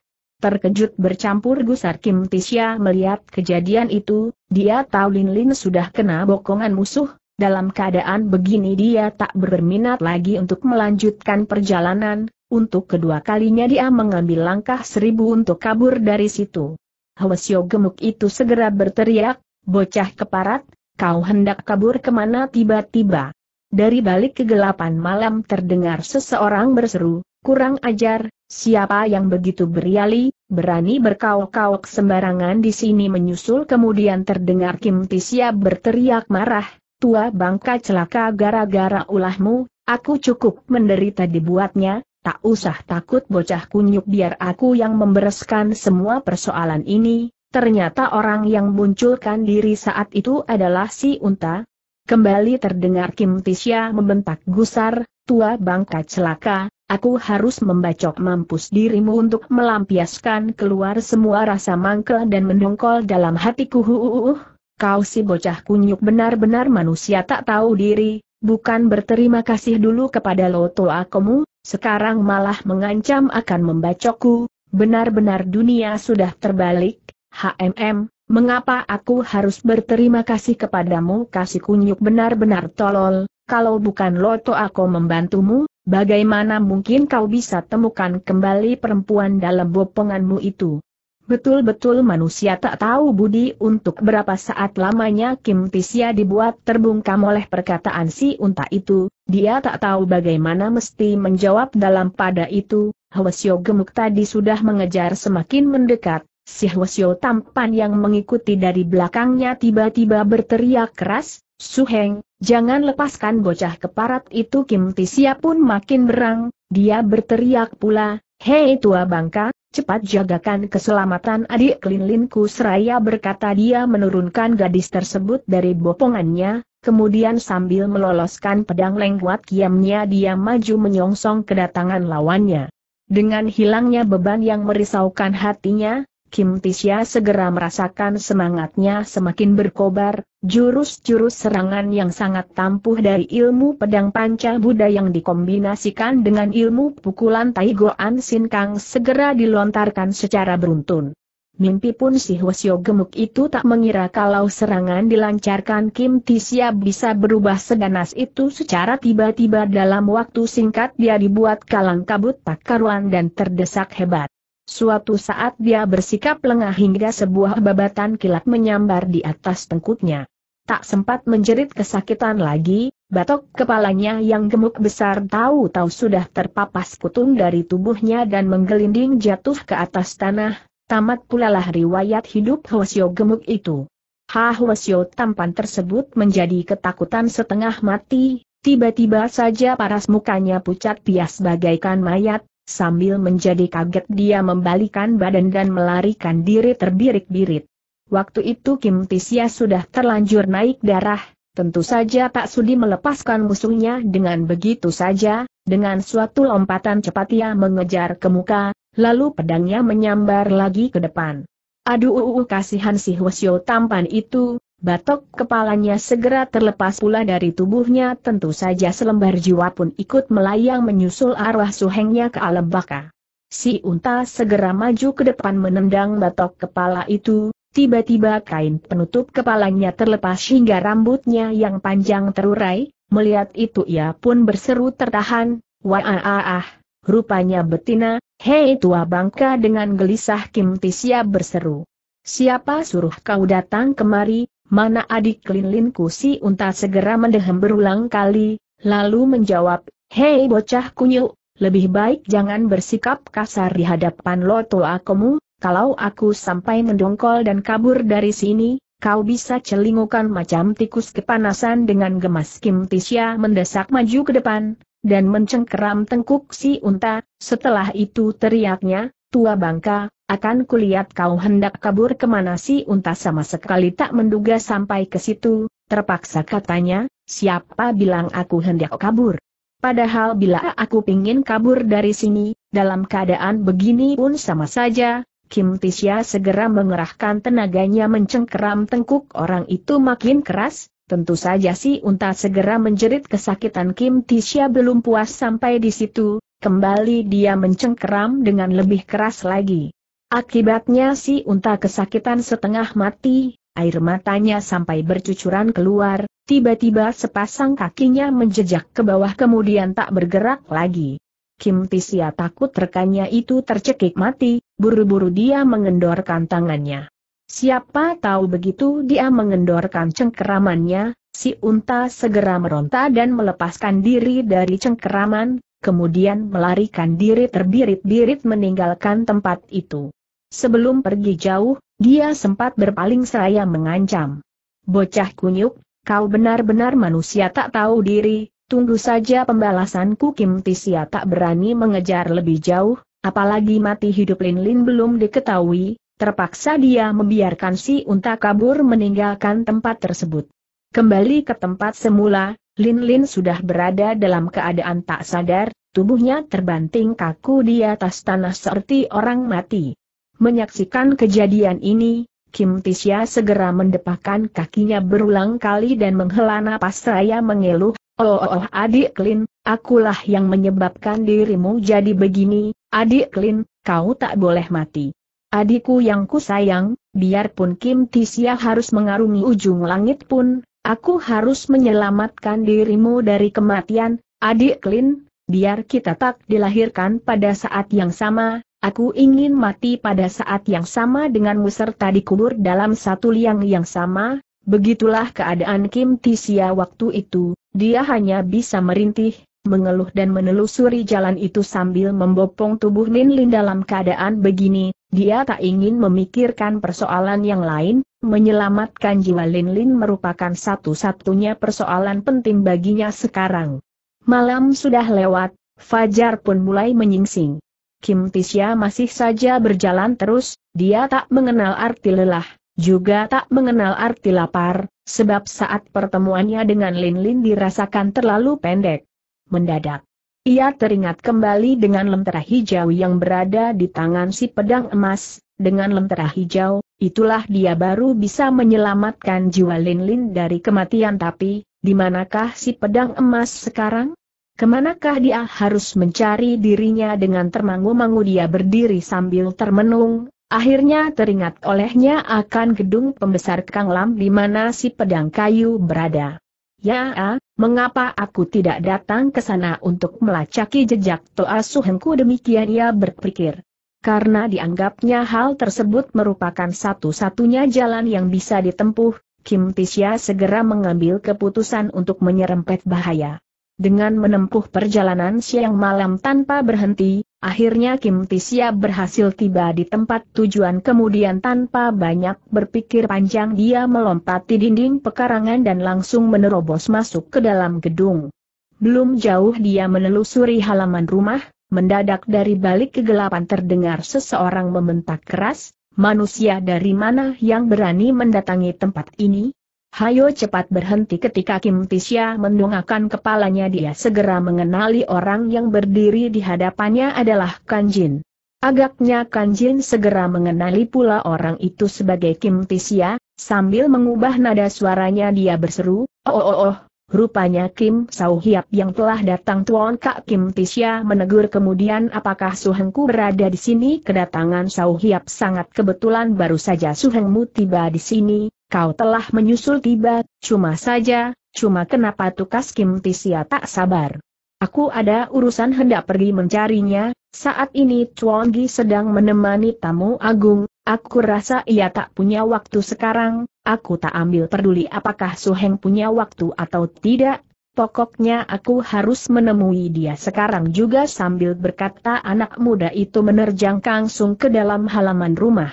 Terkejut bercampur gusar Kim Tisya melihat kejadian itu, dia tahu Lin Lin sudah kena bokongan musuh, dalam keadaan begini dia tak berminat lagi untuk melanjutkan perjalanan, untuk kedua kalinya dia mengambil langkah seribu untuk kabur dari situ. Hwasyo gemuk itu segera berteriak, bocah keparat, kau hendak kabur kemana tiba-tiba. Dari balik kegelapan malam terdengar seseorang berseru, Kurang ajar, siapa yang begitu beriali, berani berkaok-kaok sembarangan di sini menyusul kemudian terdengar Kim Tisya berteriak marah, tua bangka celaka gara-gara ulahmu, aku cukup menderita dibuatnya, tak usah takut bocah kunyuk biar aku yang membereskan semua persoalan ini, ternyata orang yang munculkan diri saat itu adalah si unta. Kembali terdengar Kim Tisya membentak gusar, tua bangka celaka, Aku harus membacok mampus dirimu untuk melampiaskan keluar semua rasa mangkel dan mendongkol dalam hatiku. Huuuh, kau si bocah kunyuk benar-benar manusia tak tahu diri, bukan berterima kasih dulu kepada loto akomu, sekarang malah mengancam akan membacokku. Benar-benar dunia sudah terbalik, HMM, Mengapa aku harus berterima kasih kepadamu kasih kunyuk benar-benar tolol, kalau bukan loto aku membantumu, Bagaimana mungkin kau bisa temukan kembali perempuan dalam boponganmu itu? Betul-betul manusia tak tahu budi untuk berapa saat lamanya Kim Tisia dibuat terbungkam oleh perkataan si unta itu, dia tak tahu bagaimana mesti menjawab dalam pada itu, Hwasyo gemuk tadi sudah mengejar semakin mendekat, si Hwasyo tampan yang mengikuti dari belakangnya tiba-tiba berteriak keras, Suheng, jangan lepaskan bocah keparat itu Kim Tisia pun makin berang, dia berteriak pula, Hei tua bangka, cepat jagakan keselamatan adik klinlinku. seraya berkata dia menurunkan gadis tersebut dari bopongannya, kemudian sambil meloloskan pedang lengkuat kiamnya dia maju menyongsong kedatangan lawannya. Dengan hilangnya beban yang merisaukan hatinya, Kim Tisya segera merasakan semangatnya semakin berkobar, jurus-jurus serangan yang sangat tampuh dari ilmu pedang panca Buddha yang dikombinasikan dengan ilmu pukulan Taigoan Sin Kang segera dilontarkan secara beruntun. Mimpi pun si Hwasyo gemuk itu tak mengira kalau serangan dilancarkan Kim Tisya bisa berubah seganas itu secara tiba-tiba dalam waktu singkat dia dibuat kalang kabut tak karuan dan terdesak hebat. Suatu saat dia bersikap lengah hingga sebuah babatan kilat menyambar di atas tengkuknya. Tak sempat menjerit kesakitan lagi, batok kepalanya yang gemuk besar tahu-tahu sudah terpapas kutung dari tubuhnya dan menggelinding jatuh ke atas tanah, tamat pula lah riwayat hidup Hwasyo gemuk itu. Ha Hwasyo tampan tersebut menjadi ketakutan setengah mati, tiba-tiba saja paras mukanya pucat pias bagaikan mayat, Sambil menjadi kaget dia membalikan badan dan melarikan diri terbirik-birit. Waktu itu Kim Tisya sudah terlanjur naik darah, tentu saja tak sudi melepaskan musuhnya dengan begitu saja, dengan suatu lompatan cepat ia mengejar ke muka, lalu pedangnya menyambar lagi ke depan. Aduh uh, uh, uh kasihan si Hwasyo tampan itu, Batok kepalanya segera terlepas pula dari tubuhnya tentu saja selembar jiwa pun ikut melayang menyusul arah suhengnya ke alam baka. Si unta segera maju ke depan menendang batok kepala itu, tiba-tiba kain penutup kepalanya terlepas hingga rambutnya yang panjang terurai, melihat itu ia pun berseru tertahan, wah ah ah, rupanya betina, hei tua bangka dengan gelisah Kim Tisya berseru. Siapa suruh kau datang kemari, mana adik linlinku si unta segera mendehem berulang kali, lalu menjawab, Hei bocah kunyuk, lebih baik jangan bersikap kasar di hadapan loto akumu, kalau aku sampai mendongkol dan kabur dari sini, kau bisa celingukan macam tikus kepanasan dengan gemas Kim Tisya mendesak maju ke depan, dan mencengkeram tengkuk si unta, setelah itu teriaknya, tua bangka, akan kulihat kau hendak kabur kemana si unta sama sekali tak menduga sampai ke situ, terpaksa katanya, siapa bilang aku hendak kabur. Padahal bila aku pingin kabur dari sini, dalam keadaan begini pun sama saja, Kim Tisya segera mengerahkan tenaganya mencengkeram tengkuk orang itu makin keras, tentu saja si unta segera menjerit kesakitan Kim Tisya belum puas sampai di situ, Kembali dia mencengkeram dengan lebih keras lagi. Akibatnya si unta kesakitan setengah mati, air matanya sampai bercucuran keluar, tiba-tiba sepasang kakinya menjejak ke bawah kemudian tak bergerak lagi. Kim Tisia takut rekannya itu tercekik mati, buru-buru dia mengendorkan tangannya. Siapa tahu begitu dia mengendorkan cengkeramannya, si unta segera meronta dan melepaskan diri dari cengkeraman, kemudian melarikan diri terbirit-birit meninggalkan tempat itu. Sebelum pergi jauh, dia sempat berpaling seraya mengancam. Bocah kunyuk, kau benar-benar manusia tak tahu diri, tunggu saja pembalasanku Kim Tisia tak berani mengejar lebih jauh, apalagi mati hidup Lin Lin belum diketahui, terpaksa dia membiarkan si unta kabur meninggalkan tempat tersebut. Kembali ke tempat semula, Lin Lin sudah berada dalam keadaan tak sadar, tubuhnya terbanting kaku di atas tanah seperti orang mati. Menyaksikan kejadian ini, Kim Tisya segera mendepakan kakinya berulang kali dan menghela napas raya mengeluh, oh, oh, oh adik Lin, akulah yang menyebabkan dirimu jadi begini, adik Lin, kau tak boleh mati. Adikku yang kusayang, biarpun Kim Tisya harus mengarungi ujung langit pun, Aku harus menyelamatkan dirimu dari kematian, adik Lin, biar kita tak dilahirkan pada saat yang sama, aku ingin mati pada saat yang sama denganmu serta dikubur dalam satu liang yang sama, begitulah keadaan Kim Tisia waktu itu, dia hanya bisa merintih, mengeluh dan menelusuri jalan itu sambil membopong tubuh Lin Lin dalam keadaan begini, dia tak ingin memikirkan persoalan yang lain, Menyelamatkan jiwa Lin Lin merupakan satu-satunya persoalan penting baginya sekarang. Malam sudah lewat, Fajar pun mulai menyingsing. Kim Tisya masih saja berjalan terus, dia tak mengenal arti lelah, juga tak mengenal arti lapar, sebab saat pertemuannya dengan Lin Lin dirasakan terlalu pendek. Mendadak. Ia teringat kembali dengan lentera hijau yang berada di tangan si pedang emas, dengan lentera hijau, itulah dia baru bisa menyelamatkan jiwa Lin Lin dari kematian tapi, di manakah si pedang emas sekarang? Kemanakah dia harus mencari dirinya dengan termangu-mangu dia berdiri sambil termenung, akhirnya teringat olehnya akan gedung pembesar Kang Lam di mana si pedang kayu berada. Ya, mengapa aku tidak datang ke sana untuk melacaki jejak Toa Suhengku demikian ia berpikir karena dianggapnya hal tersebut merupakan satu-satunya jalan yang bisa ditempuh, Kim Tisya segera mengambil keputusan untuk menyerempet bahaya. Dengan menempuh perjalanan siang malam tanpa berhenti, akhirnya Kim Tisya berhasil tiba di tempat tujuan kemudian tanpa banyak berpikir panjang dia melompati dinding pekarangan dan langsung menerobos masuk ke dalam gedung. Belum jauh dia menelusuri halaman rumah, mendadak dari balik kegelapan terdengar seseorang membentak keras, manusia dari mana yang berani mendatangi tempat ini? Hayo cepat berhenti ketika Kim Tisya mendongakkan kepalanya dia segera mengenali orang yang berdiri di hadapannya adalah Kanjin. Agaknya Kanjin segera mengenali pula orang itu sebagai Kim Tisya, sambil mengubah nada suaranya dia berseru, oh oh oh, oh Rupanya Kim Sau Hiap yang telah datang Tuan Kak Kim Tisya menegur kemudian apakah Suhengku berada di sini kedatangan Sau Hiap sangat kebetulan baru saja Suhengmu tiba di sini, kau telah menyusul tiba, cuma saja, cuma kenapa tukas Kim Tisya tak sabar. Aku ada urusan hendak pergi mencarinya, saat ini Tuan Gi sedang menemani tamu agung, Aku rasa ia tak punya waktu sekarang, aku tak ambil peduli apakah Su Heng punya waktu atau tidak, pokoknya aku harus menemui dia sekarang juga sambil berkata anak muda itu menerjang langsung ke dalam halaman rumah.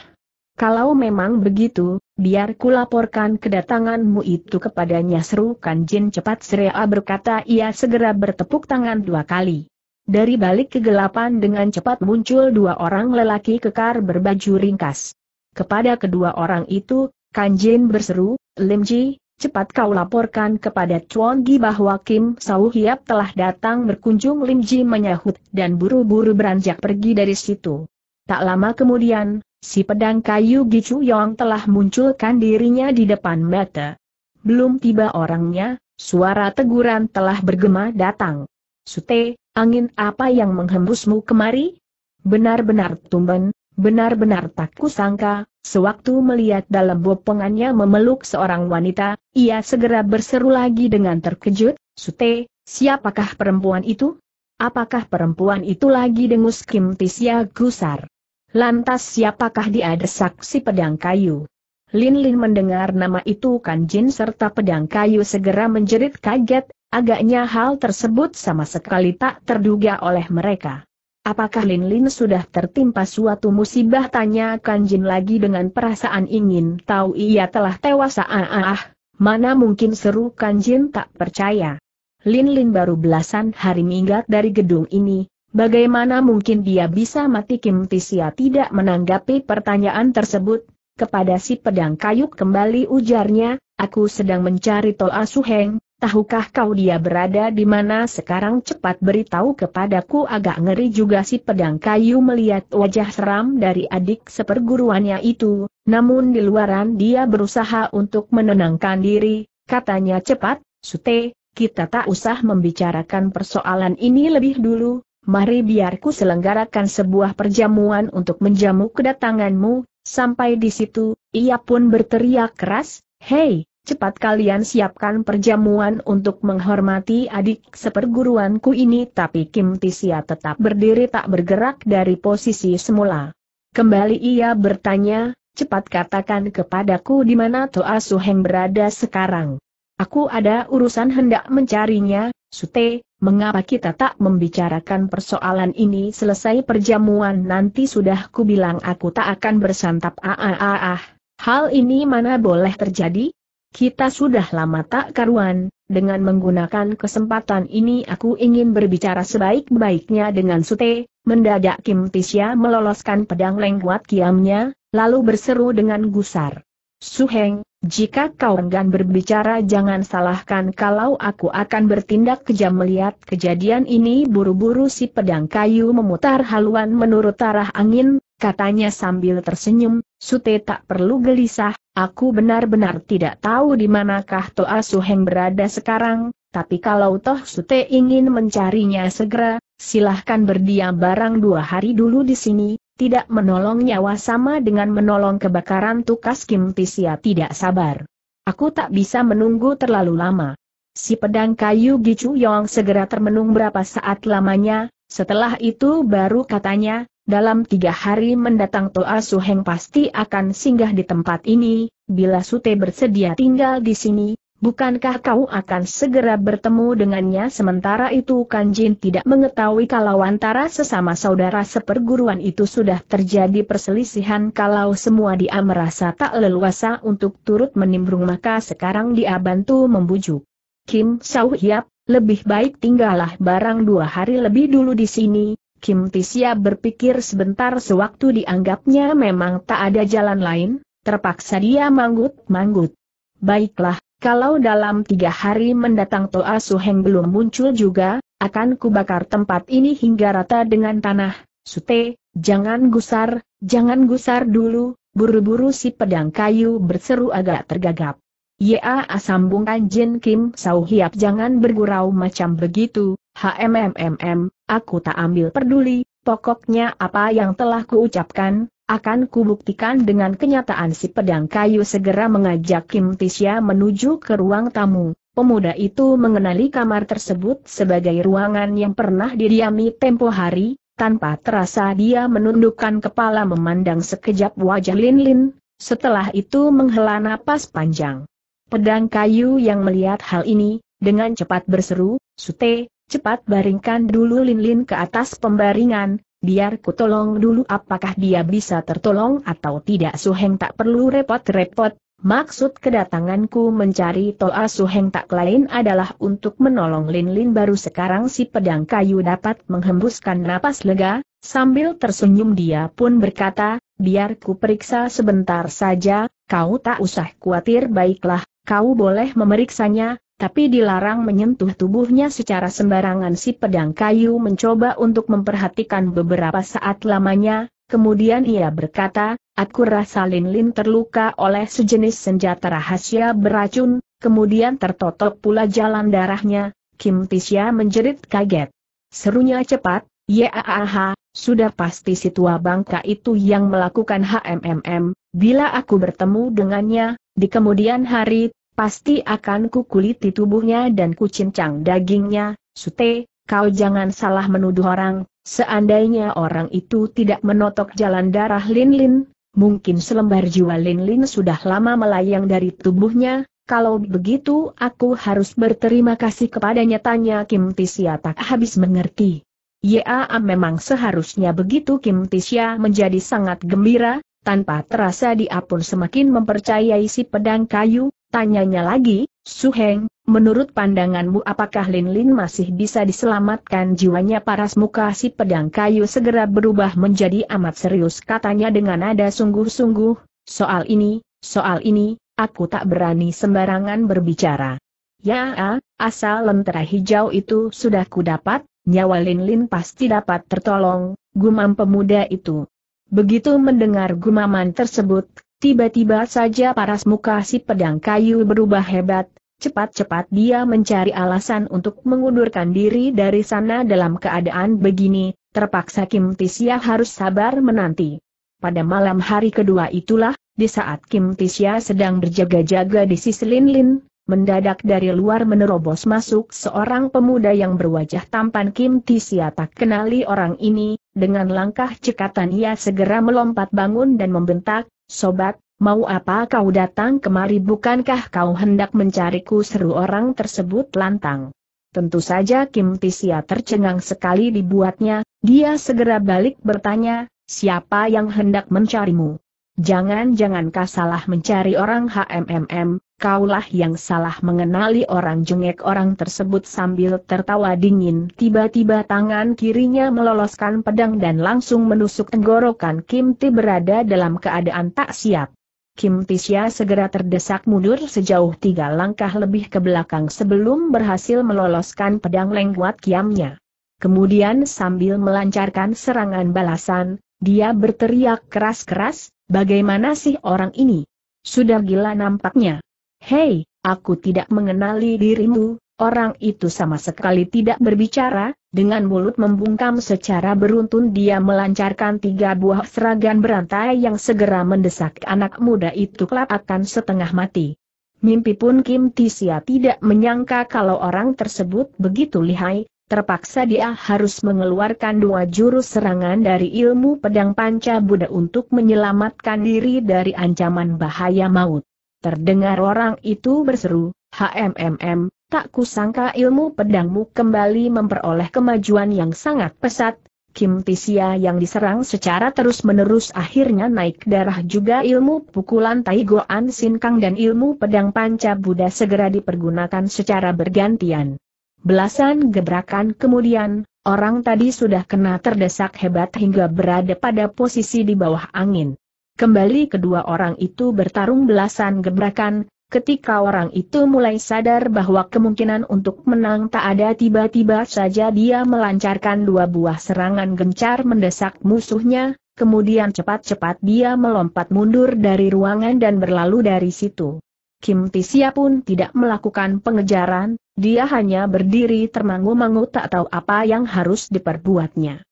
Kalau memang begitu, biar kulaporkan kedatanganmu itu kepadanya serukan Jin cepat Serea berkata ia segera bertepuk tangan dua kali. Dari balik kegelapan dengan cepat muncul dua orang lelaki kekar berbaju ringkas. Kepada kedua orang itu, Kanjin berseru, Lim Ji, cepat kau laporkan kepada Chuan Gi bahwa Kim Sau Hiap telah datang berkunjung Lim Ji menyahut dan buru-buru beranjak pergi dari situ. Tak lama kemudian, si pedang kayu Gichu Yong telah munculkan dirinya di depan mata. Belum tiba orangnya, suara teguran telah bergema datang. Sute, angin apa yang menghembusmu kemari? Benar-benar tumben, benar-benar tak kusangka, sewaktu melihat dalam bopongannya memeluk seorang wanita, ia segera berseru lagi dengan terkejut, Sute, siapakah perempuan itu? Apakah perempuan itu lagi dengus Kim Tisya Gusar? Lantas siapakah dia ada saksi pedang kayu? Lin Lin mendengar nama itu Kan Jin serta pedang kayu segera menjerit kaget, Agaknya hal tersebut sama sekali tak terduga oleh mereka. Apakah Lin Lin sudah tertimpa suatu musibah? Tanya Jin lagi dengan perasaan ingin tahu ia telah tewas. Ah, ah, ah. mana mungkin seru Kan Jin tak percaya. Lin Lin baru belasan hari minggat dari gedung ini, Bagaimana mungkin dia bisa mati Kim Tisia tidak menanggapi pertanyaan tersebut? Kepada si pedang kayu kembali ujarnya, aku sedang mencari Tol Asuheng, Tahukah kau dia berada di mana sekarang cepat beritahu kepadaku agak ngeri juga si pedang kayu melihat wajah seram dari adik seperguruannya itu, namun di luaran dia berusaha untuk menenangkan diri, katanya cepat, Sute, kita tak usah membicarakan persoalan ini lebih dulu, mari biarku selenggarakan sebuah perjamuan untuk menjamu kedatanganmu, sampai di situ, ia pun berteriak keras, Hei, cepat kalian siapkan perjamuan untuk menghormati adik seperguruanku ini tapi Kim Tisia tetap berdiri tak bergerak dari posisi semula. Kembali ia bertanya, cepat katakan kepadaku di mana Toa Suheng berada sekarang. Aku ada urusan hendak mencarinya, Sute, mengapa kita tak membicarakan persoalan ini selesai perjamuan nanti sudah kubilang aku tak akan bersantap ah, ah, ah, ah. Hal ini mana boleh terjadi? Kita sudah lama tak karuan, dengan menggunakan kesempatan ini aku ingin berbicara sebaik-baiknya dengan Sute, mendadak Kim Tisya meloloskan pedang lengkuat kiamnya, lalu berseru dengan gusar. Suheng, jika kau enggan berbicara jangan salahkan kalau aku akan bertindak kejam melihat kejadian ini buru-buru si pedang kayu memutar haluan menurut arah angin, katanya sambil tersenyum, Sute tak perlu gelisah, Aku benar-benar tidak tahu di manakah Toa Suheng berada sekarang, tapi kalau Toh Sute ingin mencarinya segera, silahkan berdiam barang dua hari dulu di sini, tidak menolong nyawa sama dengan menolong kebakaran tukas Kim Tisia tidak sabar. Aku tak bisa menunggu terlalu lama. Si pedang kayu Gicu Yong segera termenung berapa saat lamanya, setelah itu baru katanya, dalam tiga hari mendatang Toa Suheng pasti akan singgah di tempat ini, bila Sute bersedia tinggal di sini, bukankah kau akan segera bertemu dengannya sementara itu Kanjin tidak mengetahui kalau antara sesama saudara seperguruan itu sudah terjadi perselisihan kalau semua dia merasa tak leluasa untuk turut menimbrung maka sekarang dia bantu membujuk. Kim Sau Hyap, lebih baik tinggallah barang dua hari lebih dulu di sini, Kim Tisia berpikir sebentar sewaktu dianggapnya memang tak ada jalan lain, terpaksa dia manggut-manggut. Baiklah, kalau dalam tiga hari mendatang Toa Suheng belum muncul juga, akan kubakar tempat ini hingga rata dengan tanah. Sute, jangan gusar, jangan gusar dulu, buru-buru si pedang kayu berseru agak tergagap. Ya sambung Jin Kim Sau Hiap jangan bergurau macam begitu, Hmmm, aku tak ambil peduli, pokoknya apa yang telah kuucapkan, akan kubuktikan dengan kenyataan si pedang kayu segera mengajak Kim Tisya menuju ke ruang tamu. Pemuda itu mengenali kamar tersebut sebagai ruangan yang pernah didiami tempo hari, tanpa terasa dia menundukkan kepala memandang sekejap wajah Lin Lin, setelah itu menghela napas panjang. Pedang kayu yang melihat hal ini, dengan cepat berseru, Sute, cepat baringkan dulu lin-lin ke atas pembaringan, biar ku tolong dulu apakah dia bisa tertolong atau tidak Suheng tak perlu repot-repot, maksud kedatanganku mencari Toa Suheng tak lain adalah untuk menolong lin-lin baru sekarang si pedang kayu dapat menghembuskan napas lega, sambil tersenyum dia pun berkata, biar ku periksa sebentar saja, kau tak usah khawatir baiklah, Kau boleh memeriksanya, tapi dilarang menyentuh tubuhnya secara sembarangan si pedang kayu mencoba untuk memperhatikan beberapa saat lamanya, kemudian ia berkata, aku rasa Lin Lin terluka oleh sejenis senjata rahasia beracun, kemudian tertotok pula jalan darahnya, Kim Tisya menjerit kaget. Serunya cepat, yaaha, sudah pasti si tua bangka itu yang melakukan HMMM, bila aku bertemu dengannya, di kemudian hari Pasti akan kukuliti tubuhnya dan kucincang dagingnya, Sute, kau jangan salah menuduh orang, seandainya orang itu tidak menotok jalan darah lin -lin, mungkin selembar jiwa Linlin -lin sudah lama melayang dari tubuhnya, kalau begitu aku harus berterima kasih kepadanya tanya Kim Tisya tak habis mengerti. Ya memang seharusnya begitu Kim Tisya menjadi sangat gembira, tanpa terasa dia pun semakin mempercayai si pedang kayu, Tanyanya lagi, Su Heng. menurut pandanganmu apakah Lin Lin masih bisa diselamatkan jiwanya paras muka si pedang kayu segera berubah menjadi amat serius katanya dengan nada sungguh-sungguh, soal ini, soal ini, aku tak berani sembarangan berbicara. Ya, ah, asal lentera hijau itu sudah kudapat, nyawa Lin Lin pasti dapat tertolong, gumam pemuda itu. Begitu mendengar gumaman tersebut, Tiba-tiba saja paras muka si pedang kayu berubah hebat, cepat-cepat dia mencari alasan untuk mengundurkan diri dari sana dalam keadaan begini, terpaksa Kim Tisya harus sabar menanti. Pada malam hari kedua itulah, di saat Kim Tisya sedang berjaga-jaga di sisi Lin Lin, mendadak dari luar menerobos masuk seorang pemuda yang berwajah tampan Kim Tisya tak kenali orang ini, dengan langkah cekatan ia segera melompat bangun dan membentak, Sobat, mau apa kau datang kemari bukankah kau hendak mencariku seru orang tersebut lantang. Tentu saja Kim Tisia tercengang sekali dibuatnya, dia segera balik bertanya, siapa yang hendak mencarimu? Jangan-jangan kau salah mencari orang HMMM, kaulah yang salah mengenali orang jengek orang tersebut sambil tertawa dingin. Tiba-tiba tangan kirinya meloloskan pedang dan langsung menusuk tenggorokan Kim Ti berada dalam keadaan tak siap. Kim Tisya segera terdesak mundur sejauh tiga langkah lebih ke belakang sebelum berhasil meloloskan pedang lengkuat kiamnya. Kemudian sambil melancarkan serangan balasan, dia berteriak keras-keras, bagaimana sih orang ini? Sudah gila nampaknya. Hei, aku tidak mengenali dirimu, orang itu sama sekali tidak berbicara, dengan mulut membungkam secara beruntun dia melancarkan tiga buah serangan berantai yang segera mendesak anak muda itu akan setengah mati. Mimpi pun Kim Tisia tidak menyangka kalau orang tersebut begitu lihai, terpaksa dia harus mengeluarkan dua jurus serangan dari ilmu pedang panca Buddha untuk menyelamatkan diri dari ancaman bahaya maut. Terdengar orang itu berseru, HMMM, tak kusangka ilmu pedangmu kembali memperoleh kemajuan yang sangat pesat. Kim Tisia yang diserang secara terus-menerus akhirnya naik darah juga ilmu pukulan Tai Goan Kang dan ilmu pedang panca Buddha segera dipergunakan secara bergantian. Belasan gebrakan kemudian, orang tadi sudah kena terdesak hebat hingga berada pada posisi di bawah angin. Kembali kedua orang itu bertarung belasan gebrakan, ketika orang itu mulai sadar bahwa kemungkinan untuk menang tak ada tiba-tiba saja dia melancarkan dua buah serangan gencar mendesak musuhnya, kemudian cepat-cepat dia melompat mundur dari ruangan dan berlalu dari situ. Kim Tisia pun tidak melakukan pengejaran, dia hanya berdiri termangu-mangu tak tahu apa yang harus diperbuatnya.